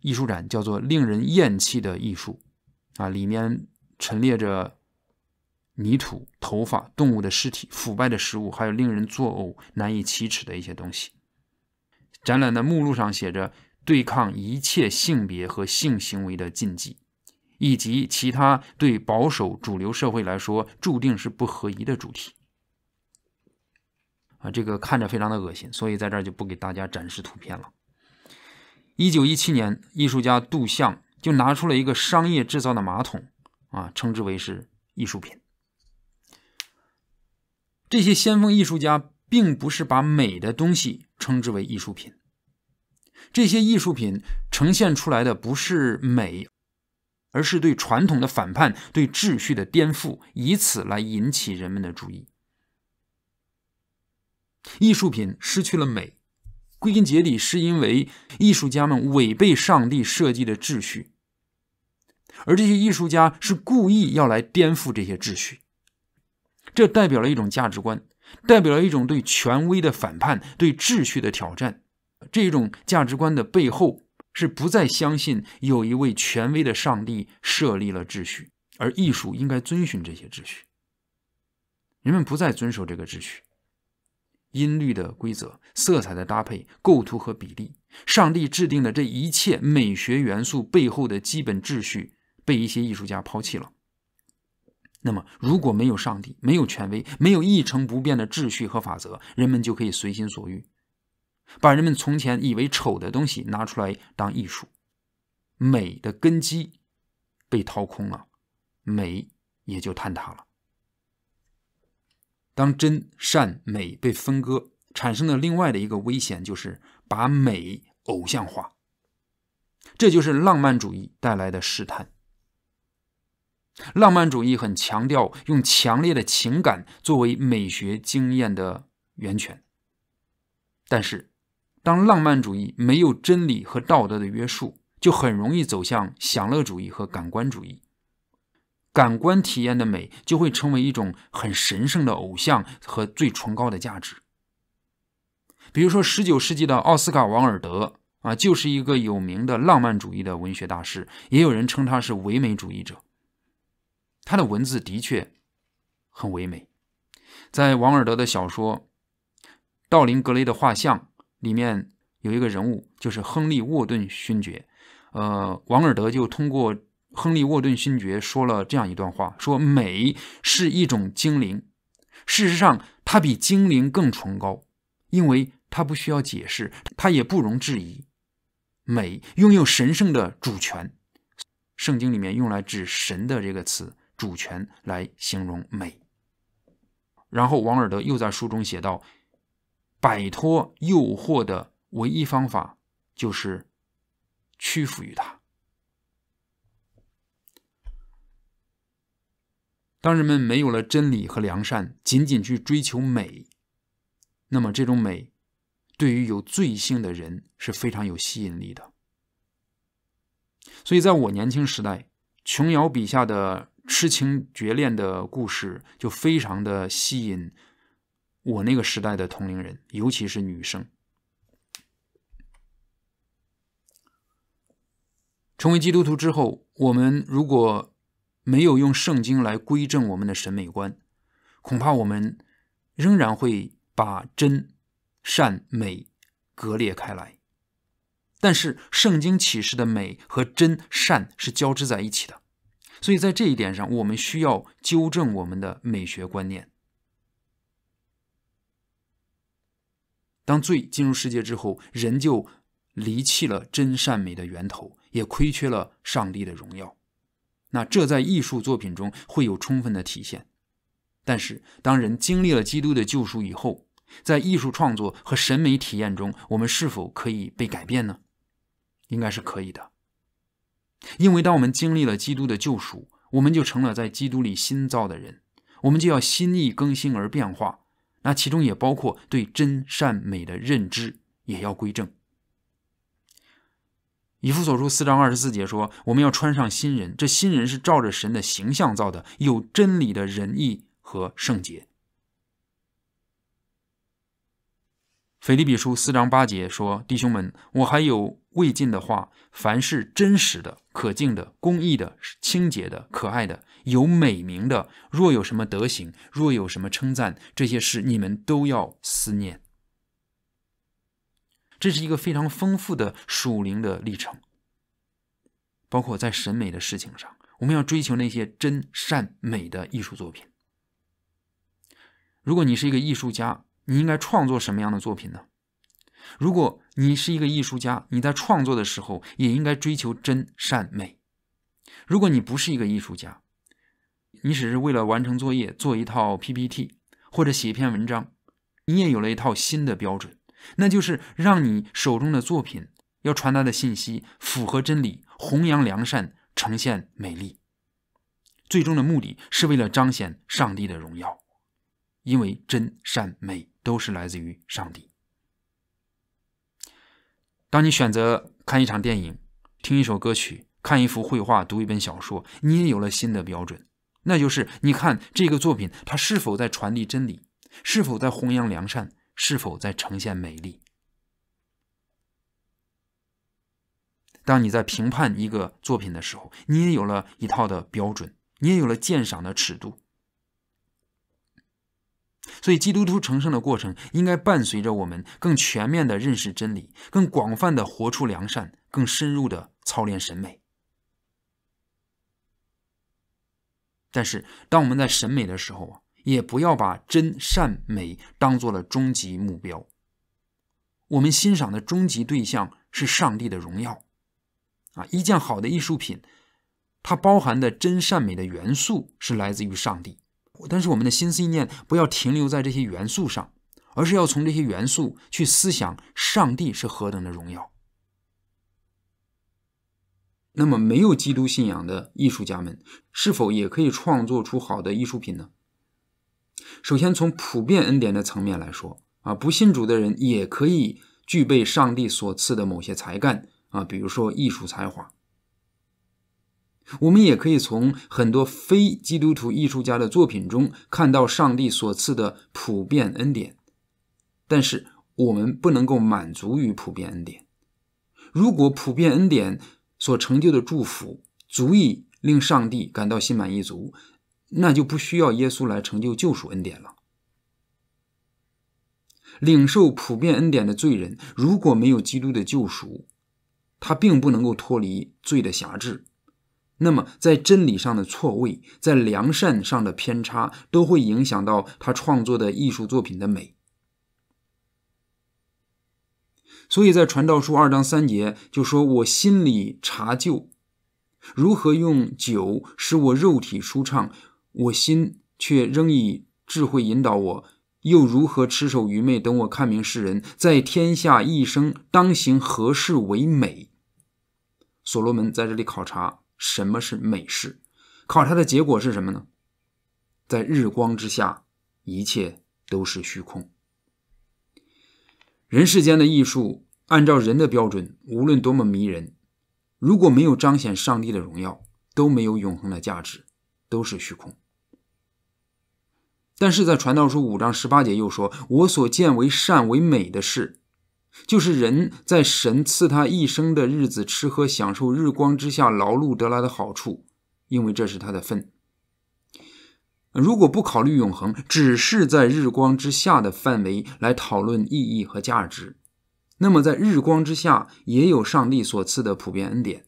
艺术展，叫做“令人厌弃的艺术”。啊，里面陈列着泥土、头发、动物的尸体、腐败的食物，还有令人作呕、难以启齿的一些东西。展览的目录上写着：“对抗一切性别和性行为的禁忌，以及其他对保守主流社会来说注定是不合宜的主题。”啊，这个看着非常的恶心，所以在这儿就不给大家展示图片了。一九一七年，艺术家杜象就拿出了一个商业制造的马桶，啊，称之为是艺术品。这些先锋艺术家并不是把美的东西。称之为艺术品。这些艺术品呈现出来的不是美，而是对传统的反叛，对秩序的颠覆，以此来引起人们的注意。艺术品失去了美，归根结底是因为艺术家们违背上帝设计的秩序，而这些艺术家是故意要来颠覆这些秩序，这代表了一种价值观。代表了一种对权威的反叛，对秩序的挑战。这种价值观的背后是不再相信有一位权威的上帝设立了秩序，而艺术应该遵循这些秩序。人们不再遵守这个秩序：音律的规则、色彩的搭配、构图和比例。上帝制定的这一切美学元素背后的基本秩序，被一些艺术家抛弃了。那么，如果没有上帝，没有权威，没有一成不变的秩序和法则，人们就可以随心所欲，把人们从前以为丑的东西拿出来当艺术，美的根基被掏空了，美也就坍塌了。当真善美被分割，产生的另外的一个危险就是把美偶像化，这就是浪漫主义带来的试探。浪漫主义很强调用强烈的情感作为美学经验的源泉，但是，当浪漫主义没有真理和道德的约束，就很容易走向享乐主义和感官主义。感官体验的美就会成为一种很神圣的偶像和最崇高的价值。比如说，十九世纪的奥斯卡王尔德啊，就是一个有名的浪漫主义的文学大师，也有人称他是唯美主义者。他的文字的确很唯美，在王尔德的小说《道林格雷的画像》里面有一个人物，就是亨利沃顿勋爵。呃，王尔德就通过亨利沃顿勋爵说了这样一段话：，说美是一种精灵，事实上，它比精灵更崇高，因为它不需要解释，它也不容置疑。美拥有神圣的主权，圣经里面用来指神的这个词。主权来形容美。然后，王尔德又在书中写道：“摆脱诱惑的唯一方法就是屈服于它。当人们没有了真理和良善，仅仅去追求美，那么这种美对于有罪性的人是非常有吸引力的。所以，在我年轻时代，琼瑶笔下的。”痴情绝恋的故事就非常的吸引我那个时代的同龄人，尤其是女生。成为基督徒之后，我们如果没有用圣经来规正我们的审美观，恐怕我们仍然会把真、善、美割裂开来。但是，圣经启示的美和真、善是交织在一起的。所以在这一点上，我们需要纠正我们的美学观念。当罪进入世界之后，人就离弃了真善美的源头，也亏缺了上帝的荣耀。那这在艺术作品中会有充分的体现。但是，当人经历了基督的救赎以后，在艺术创作和审美体验中，我们是否可以被改变呢？应该是可以的。因为当我们经历了基督的救赎，我们就成了在基督里新造的人，我们就要心意更新而变化。那其中也包括对真善美的认知也要归正。以弗所书四章二十四节说：“我们要穿上新人，这新人是照着神的形象造的，有真理的仁义和圣洁。”腓立比书四章八节说：“弟兄们，我还有未尽的话，凡是真实的。”可敬的、公益的、清洁的、可爱的、有美名的，若有什么德行，若有什么称赞，这些事你们都要思念。这是一个非常丰富的属灵的历程，包括在审美的事情上，我们要追求那些真善美的艺术作品。如果你是一个艺术家，你应该创作什么样的作品呢？如果你是一个艺术家，你在创作的时候也应该追求真善美。如果你不是一个艺术家，你只是为了完成作业做一套 PPT 或者写一篇文章，你也有了一套新的标准，那就是让你手中的作品要传达的信息符合真理，弘扬良善，呈现美丽。最终的目的是为了彰显上帝的荣耀，因为真善美都是来自于上帝。当你选择看一场电影、听一首歌曲、看一幅绘画、读一本小说，你也有了新的标准，那就是你看这个作品它是否在传递真理，是否在弘扬良善，是否在呈现美丽。当你在评判一个作品的时候，你也有了一套的标准，你也有了鉴赏的尺度。所以，基督徒成圣的过程应该伴随着我们更全面的认识真理、更广泛的活出良善、更深入的操练审美。但是，当我们在审美的时候啊，也不要把真善美当做了终极目标。我们欣赏的终极对象是上帝的荣耀。啊，一件好的艺术品，它包含的真善美的元素是来自于上帝。但是我们的心思意念不要停留在这些元素上，而是要从这些元素去思想上帝是何等的荣耀。那么，没有基督信仰的艺术家们是否也可以创作出好的艺术品呢？首先，从普遍恩典的层面来说，啊，不信主的人也可以具备上帝所赐的某些才干，啊，比如说艺术才华。我们也可以从很多非基督徒艺术家的作品中看到上帝所赐的普遍恩典，但是我们不能够满足于普遍恩典。如果普遍恩典所成就的祝福足以令上帝感到心满意足，那就不需要耶稣来成就救赎恩典了。领受普遍恩典的罪人如果没有基督的救赎，他并不能够脱离罪的辖制。那么，在真理上的错位，在良善上的偏差，都会影响到他创作的艺术作品的美。所以在传道书二章三节，就说我心里查旧，如何用酒使我肉体舒畅，我心却仍以智慧引导我；又如何持守愚昧，等我看明世人，在天下一生当行何事为美？所罗门在这里考察。什么是美事？考察的结果是什么呢？在日光之下，一切都是虚空。人世间的艺术，按照人的标准，无论多么迷人，如果没有彰显上帝的荣耀，都没有永恒的价值，都是虚空。但是在《传道书》五章十八节又说：“我所见为善为美的事。”就是人在神赐他一生的日子，吃喝享受日光之下劳碌得来的好处，因为这是他的份。如果不考虑永恒，只是在日光之下的范围来讨论意义和价值，那么在日光之下也有上帝所赐的普遍恩典。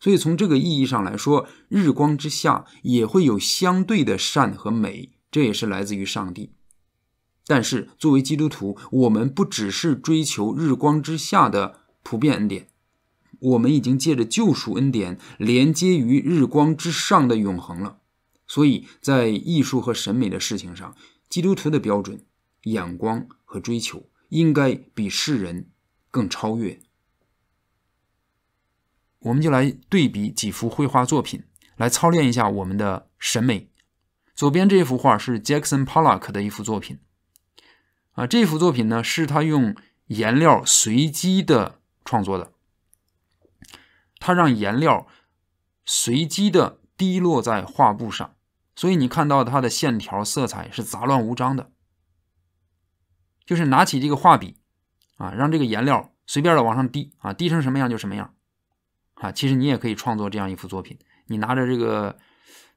所以从这个意义上来说，日光之下也会有相对的善和美，这也是来自于上帝。但是，作为基督徒，我们不只是追求日光之下的普遍恩典，我们已经借着救赎恩典连接于日光之上的永恒了。所以在艺术和审美的事情上，基督徒的标准眼光和追求应该比世人更超越。我们就来对比几幅绘画作品，来操练一下我们的审美。左边这幅画是 Jackson Pollock 的一幅作品。啊，这幅作品呢，是他用颜料随机的创作的。他让颜料随机的滴落在画布上，所以你看到它的线条、色彩是杂乱无章的。就是拿起这个画笔，啊，让这个颜料随便的往上滴，啊，滴成什么样就什么样。啊，其实你也可以创作这样一幅作品。你拿着这个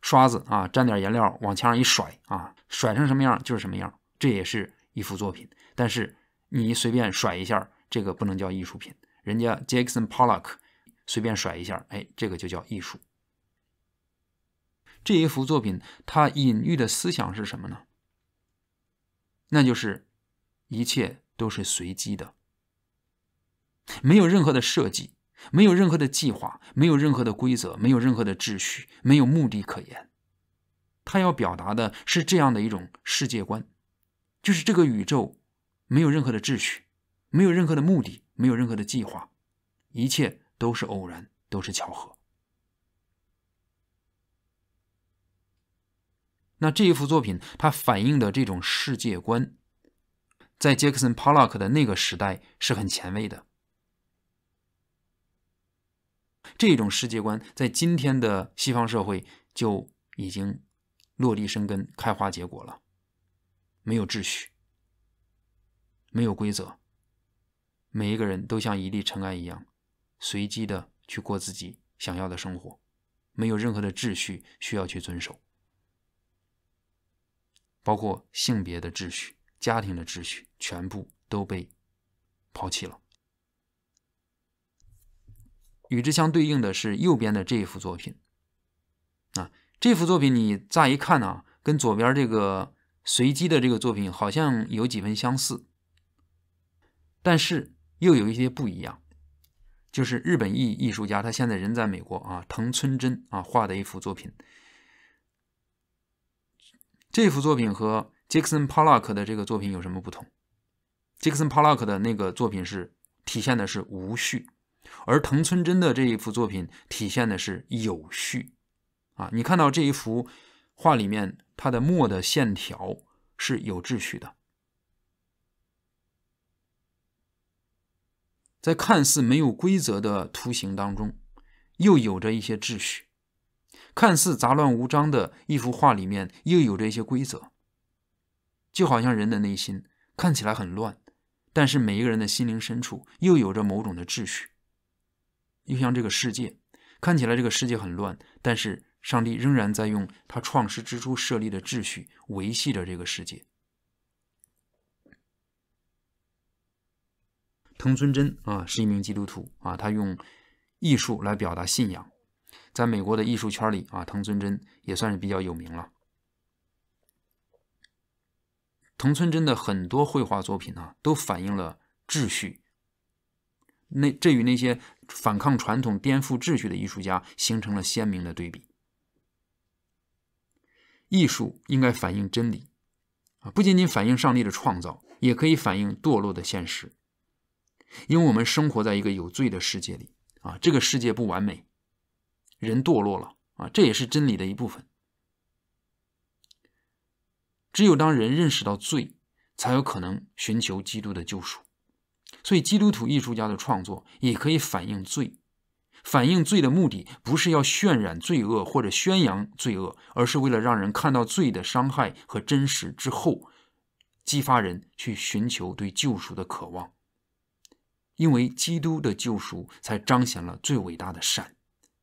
刷子，啊，沾点颜料往墙上一甩，啊，甩成什么样就是什么样。这也是。一幅作品，但是你随便甩一下，这个不能叫艺术品。人家 Jackson Pollock 随便甩一下，哎，这个就叫艺术。这一幅作品，它隐喻的思想是什么呢？那就是一切都是随机的，没有任何的设计，没有任何的计划，没有任何的规则，没有任何的秩序，没有目的可言。他要表达的是这样的一种世界观。就是这个宇宙，没有任何的秩序，没有任何的目的，没有任何的计划，一切都是偶然，都是巧合。那这一幅作品，它反映的这种世界观，在杰克森·帕拉克的那个时代是很前卫的。这种世界观在今天的西方社会就已经落地生根、开花结果了。没有秩序，没有规则，每一个人都像一粒尘埃一样，随机的去过自己想要的生活，没有任何的秩序需要去遵守，包括性别的秩序、家庭的秩序，全部都被抛弃了。与之相对应的是右边的这一幅作品，啊，这幅作品你乍一看呢，跟左边这个。随机的这个作品好像有几分相似，但是又有一些不一样。就是日本艺艺术家，他现在人在美国啊，藤村真啊画的一幅作品。这幅作品和 Jackson Pollock 的这个作品有什么不同？Jackson Pollock 的那个作品是体现的是无序，而藤村真的这一幅作品体现的是有序。啊，你看到这一幅画里面？它的墨的线条是有秩序的，在看似没有规则的图形当中，又有着一些秩序；看似杂乱无章的一幅画里面，又有着一些规则。就好像人的内心看起来很乱，但是每一个人的心灵深处又有着某种的秩序；又像这个世界，看起来这个世界很乱，但是。上帝仍然在用他创世之初设立的秩序维系着这个世界。藤村真啊是一名基督徒啊，他用艺术来表达信仰，在美国的艺术圈里啊，藤村真也算是比较有名了。藤村真的很多绘画作品呢，都反映了秩序。那这与那些反抗传统、颠覆秩序的艺术家形成了鲜明的对比。艺术应该反映真理，啊，不仅仅反映上帝的创造，也可以反映堕落的现实，因为我们生活在一个有罪的世界里，啊，这个世界不完美，人堕落了，啊，这也是真理的一部分。只有当人认识到罪，才有可能寻求基督的救赎，所以基督徒艺术家的创作也可以反映罪。反映罪的目的不是要渲染罪恶或者宣扬罪恶，而是为了让人看到罪的伤害和真实之后，激发人去寻求对救赎的渴望。因为基督的救赎才彰显了最伟大的善，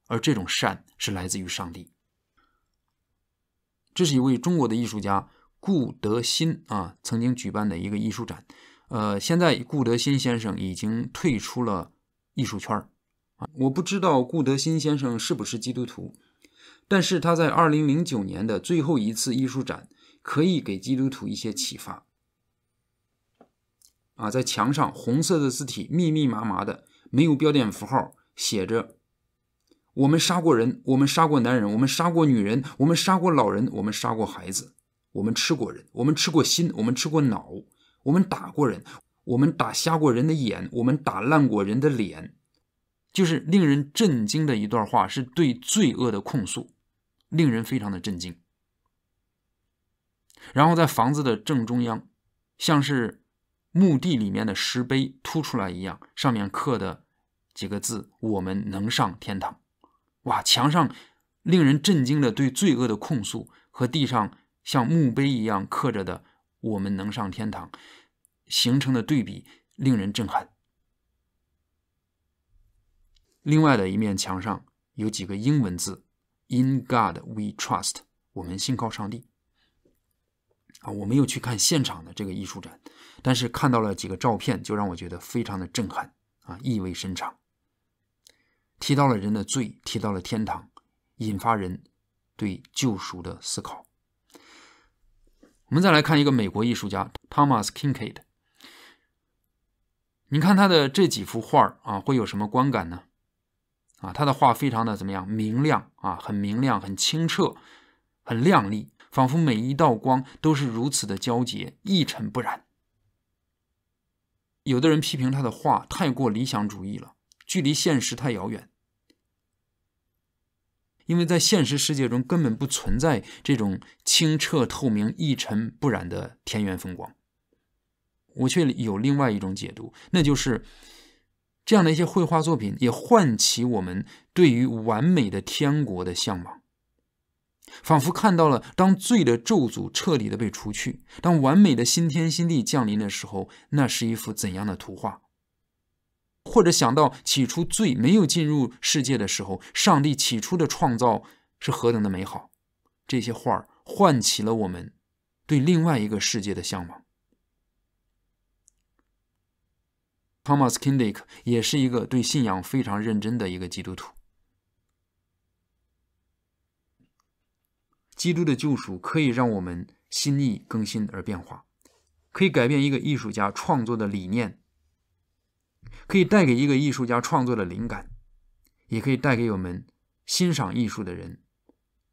而这种善是来自于上帝。这是一位中国的艺术家顾德新啊曾经举办的一个艺术展，呃，现在顾德新先生已经退出了艺术圈儿。我不知道顾德新先生是不是基督徒，但是他在二零零九年的最后一次艺术展可以给基督徒一些启发。啊，在墙上红色的字体密密麻麻的，没有标点符号，写着：“我们杀过人，我们杀过男人，我们杀过女人，我们杀过老人，我们杀过孩子，我们吃过人，我们吃过心，我们吃过脑，我们打过人，我们打瞎过人的眼，我们打烂过人的脸。”就是令人震惊的一段话，是对罪恶的控诉，令人非常的震惊。然后在房子的正中央，像是墓地里面的石碑凸出来一样，上面刻的几个字：“我们能上天堂。”哇！墙上令人震惊的对罪恶的控诉和地上像墓碑一样刻着的“我们能上天堂”形成的对比，令人震撼。另外的一面墙上有几个英文字，“In God We Trust”，我们信靠上帝。啊，我没有去看现场的这个艺术展，但是看到了几个照片，就让我觉得非常的震撼啊，意味深长。提到了人的罪，提到了天堂，引发人对救赎的思考。我们再来看一个美国艺术家 Thomas Kincaid，你看他的这几幅画啊，会有什么观感呢？啊，他的画非常的怎么样？明亮啊，很明亮，很清澈，很亮丽，仿佛每一道光都是如此的皎洁，一尘不染。有的人批评他的画太过理想主义了，距离现实太遥远，因为在现实世界中根本不存在这种清澈透明、一尘不染的田园风光。我却有另外一种解读，那就是。这样的一些绘画作品也唤起我们对于完美的天国的向往，仿佛看到了当罪的咒诅彻底的被除去，当完美的新天新地降临的时候，那是一幅怎样的图画？或者想到起初罪没有进入世界的时候，上帝起初的创造是何等的美好？这些画唤起了我们对另外一个世界的向往。Thomas k i n d i c k 也是一个对信仰非常认真的一个基督徒。基督的救赎可以让我们心意更新而变化，可以改变一个艺术家创作的理念，可以带给一个艺术家创作的灵感，也可以带给我们欣赏艺术的人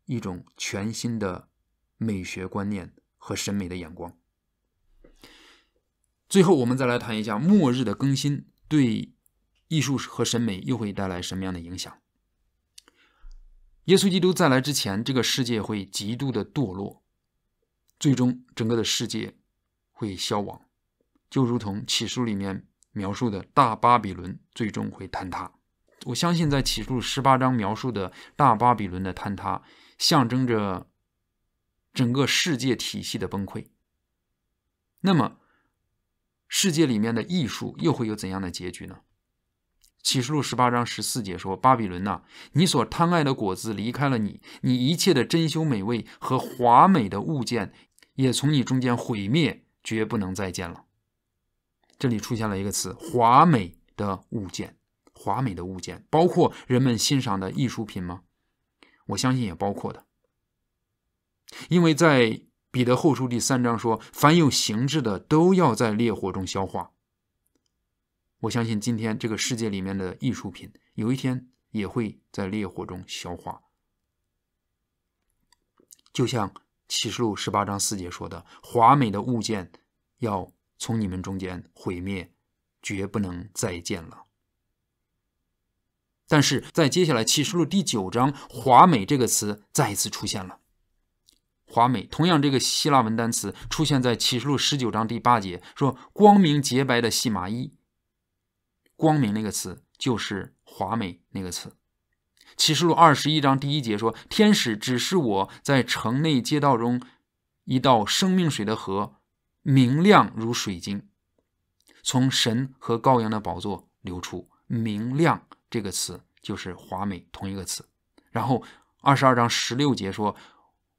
一种全新的美学观念和审美的眼光。最后，我们再来谈一下末日的更新对艺术和审美又会带来什么样的影响？耶稣基督再来之前，这个世界会极度的堕落，最终整个的世界会消亡，就如同启示录里面描述的大巴比伦最终会坍塌。我相信，在启示录十八章描述的大巴比伦的坍塌，象征着整个世界体系的崩溃。那么，世界里面的艺术又会有怎样的结局呢？启示录十八章十四节说：“巴比伦呐，你所贪爱的果子离开了你，你一切的珍馐美味和华美的物件也从你中间毁灭，绝不能再见了。”这里出现了一个词“华美的物件”，华美的物件包括人们欣赏的艺术品吗？我相信也包括的，因为在。彼得后书第三章说：“凡有形制的都要在烈火中消化。”我相信今天这个世界里面的艺术品，有一天也会在烈火中消化。就像启示录十八章四节说的：“华美的物件要从你们中间毁灭，绝不能再见了。”但是，在接下来启示录第九章，“华美”这个词再一次出现了。华美，同样，这个希腊文单词出现在启示录十九章第八节，说“光明洁白的细麻衣”，“光明”那个词就是“华美”那个词。启示录二十一章第一节说：“天使只是我在城内街道中一道生命水的河，明亮如水晶，从神和羔羊的宝座流出。”“明亮”这个词就是“华美”同一个词。然后二十二章十六节说。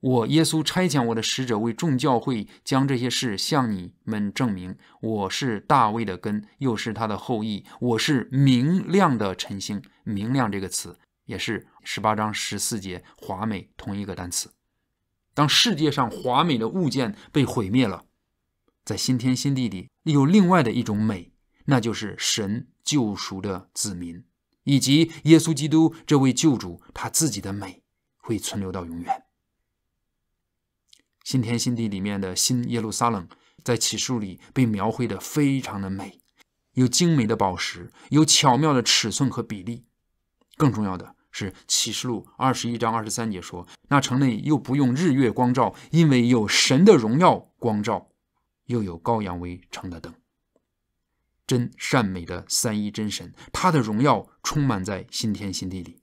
我耶稣差遣我的使者为众教会将这些事向你们证明，我是大卫的根，又是他的后裔。我是明亮的晨星，明亮这个词也是十八章十四节华美同一个单词。当世界上华美的物件被毁灭了，在新天新地里有另外的一种美，那就是神救赎的子民以及耶稣基督这位救主他自己的美会存留到永远。新天新地里面的新耶路撒冷，在启示里被描绘的非常的美，有精美的宝石，有巧妙的尺寸和比例。更重要的是，启示录二十一章二十三节说：“那城内又不用日月光照，因为有神的荣耀光照，又有羔羊为城的灯。”真善美的三一真神，他的荣耀充满在新天新地里，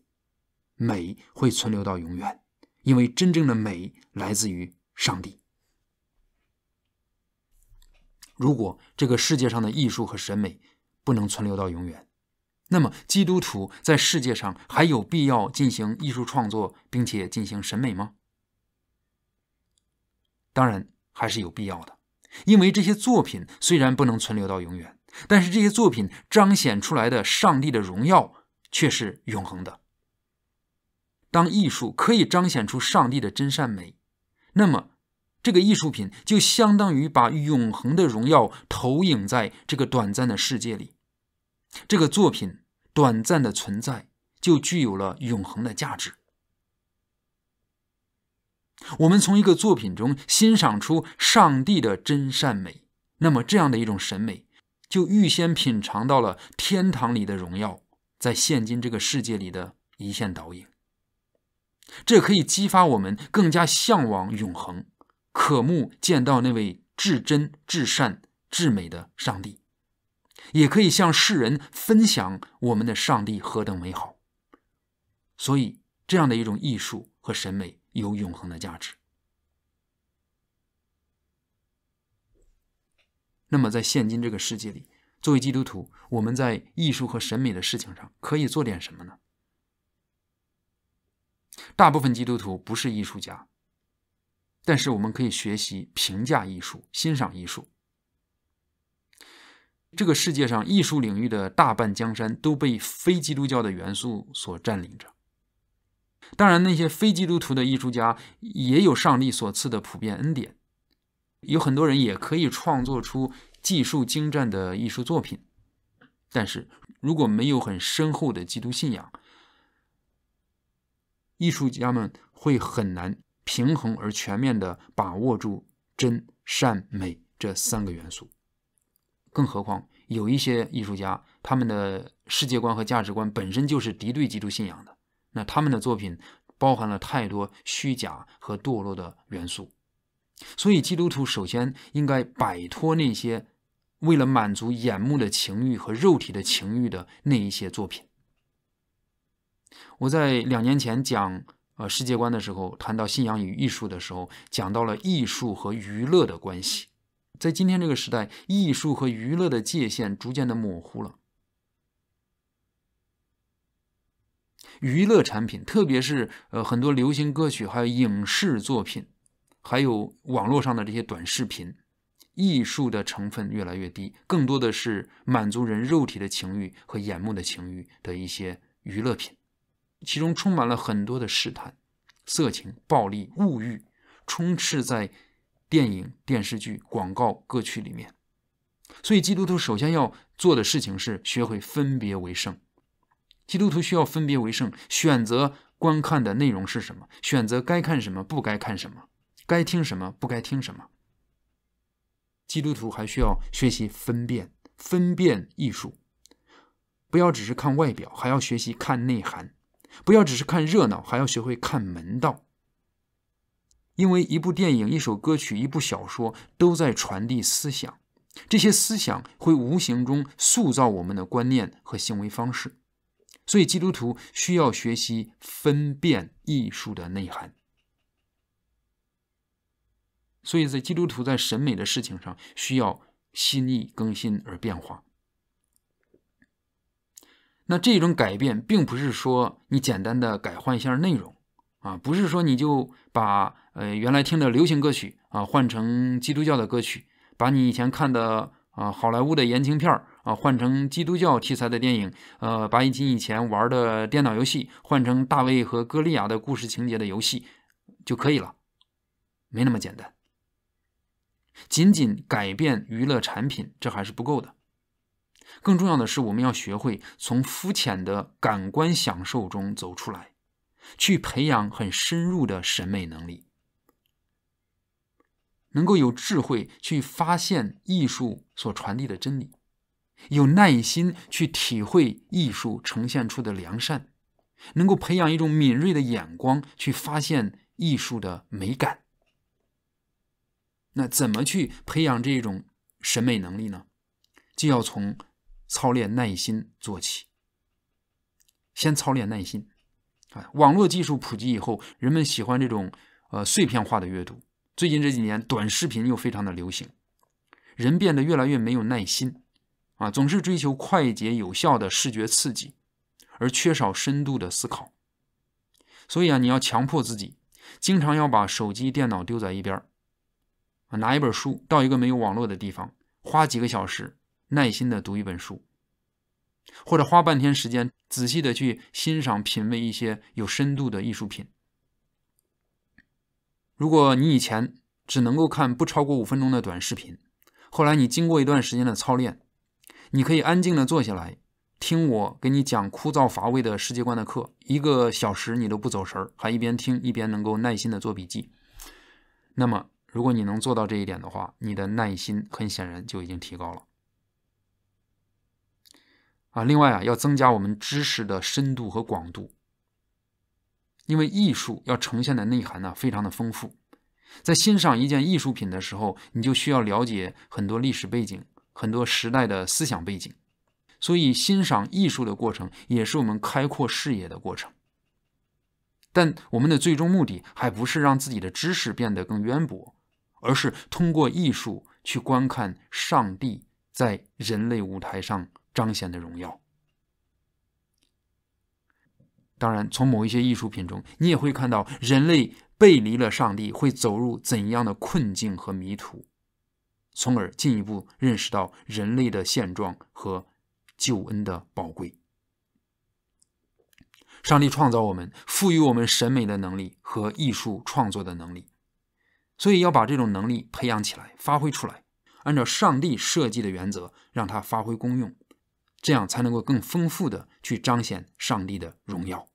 美会存留到永远，因为真正的美来自于。上帝，如果这个世界上的艺术和审美不能存留到永远，那么基督徒在世界上还有必要进行艺术创作并且进行审美吗？当然还是有必要的，因为这些作品虽然不能存留到永远，但是这些作品彰显出来的上帝的荣耀却是永恒的。当艺术可以彰显出上帝的真善美。那么，这个艺术品就相当于把永恒的荣耀投影在这个短暂的世界里。这个作品短暂的存在就具有了永恒的价值。我们从一个作品中欣赏出上帝的真善美，那么这样的一种审美就预先品尝到了天堂里的荣耀，在现今这个世界里的一线倒影。这可以激发我们更加向往永恒，渴慕见到那位至真、至善、至美的上帝，也可以向世人分享我们的上帝何等美好。所以，这样的一种艺术和审美有永恒的价值。那么，在现今这个世界里，作为基督徒，我们在艺术和审美的事情上可以做点什么呢？大部分基督徒不是艺术家，但是我们可以学习评价艺术、欣赏艺术。这个世界上艺术领域的大半江山都被非基督教的元素所占领着。当然，那些非基督徒的艺术家也有上帝所赐的普遍恩典，有很多人也可以创作出技术精湛的艺术作品。但是，如果没有很深厚的基督信仰，艺术家们会很难平衡而全面的把握住真善美这三个元素，更何况有一些艺术家，他们的世界观和价值观本身就是敌对基督信仰的，那他们的作品包含了太多虚假和堕落的元素，所以基督徒首先应该摆脱那些为了满足眼目的情欲和肉体的情欲的那一些作品。我在两年前讲呃世界观的时候，谈到信仰与艺术的时候，讲到了艺术和娱乐的关系。在今天这个时代，艺术和娱乐的界限逐渐的模糊了。娱乐产品，特别是呃很多流行歌曲，还有影视作品，还有网络上的这些短视频，艺术的成分越来越低，更多的是满足人肉体的情欲和眼目的情欲的一些娱乐品。其中充满了很多的试探、色情、暴力、物欲，充斥在电影、电视剧、广告、歌曲里面。所以，基督徒首先要做的事情是学会分别为圣。基督徒需要分别为圣，选择观看的内容是什么，选择该看什么，不该看什么；该听什么，不该听什么。基督徒还需要学习分辨、分辨艺术，不要只是看外表，还要学习看内涵。不要只是看热闹，还要学会看门道。因为一部电影、一首歌曲、一部小说都在传递思想，这些思想会无形中塑造我们的观念和行为方式。所以，基督徒需要学习分辨艺术的内涵。所以在基督徒在审美的事情上，需要心意更新而变化。那这种改变，并不是说你简单的改换一下内容啊，不是说你就把呃原来听的流行歌曲啊换成基督教的歌曲，把你以前看的啊好莱坞的言情片儿啊换成基督教题材的电影，呃，把以前玩的电脑游戏换成大卫和歌利亚的故事情节的游戏就可以了，没那么简单。仅仅改变娱乐产品，这还是不够的。更重要的是，我们要学会从肤浅的感官享受中走出来，去培养很深入的审美能力，能够有智慧去发现艺术所传递的真理，有耐心去体会艺术呈现出的良善，能够培养一种敏锐的眼光去发现艺术的美感。那怎么去培养这种审美能力呢？就要从。操练耐心做起，先操练耐心啊！网络技术普及以后，人们喜欢这种呃碎片化的阅读。最近这几年，短视频又非常的流行，人变得越来越没有耐心啊，总是追求快捷有效的视觉刺激，而缺少深度的思考。所以啊，你要强迫自己，经常要把手机、电脑丢在一边儿，拿一本书到一个没有网络的地方，花几个小时。耐心的读一本书，或者花半天时间仔细的去欣赏、品味一些有深度的艺术品。如果你以前只能够看不超过五分钟的短视频，后来你经过一段时间的操练，你可以安静的坐下来听我给你讲枯燥乏味的世界观的课，一个小时你都不走神儿，还一边听一边能够耐心的做笔记。那么，如果你能做到这一点的话，你的耐心很显然就已经提高了。啊，另外啊，要增加我们知识的深度和广度，因为艺术要呈现的内涵呢，非常的丰富。在欣赏一件艺术品的时候，你就需要了解很多历史背景、很多时代的思想背景，所以欣赏艺术的过程也是我们开阔视野的过程。但我们的最终目的还不是让自己的知识变得更渊博，而是通过艺术去观看上帝在人类舞台上。彰显的荣耀。当然，从某一些艺术品中，你也会看到人类背离了上帝会走入怎样的困境和迷途，从而进一步认识到人类的现状和救恩的宝贵。上帝创造我们，赋予我们审美的能力和艺术创作的能力，所以要把这种能力培养起来、发挥出来，按照上帝设计的原则，让它发挥功用。这样才能够更丰富的去彰显上帝的荣耀。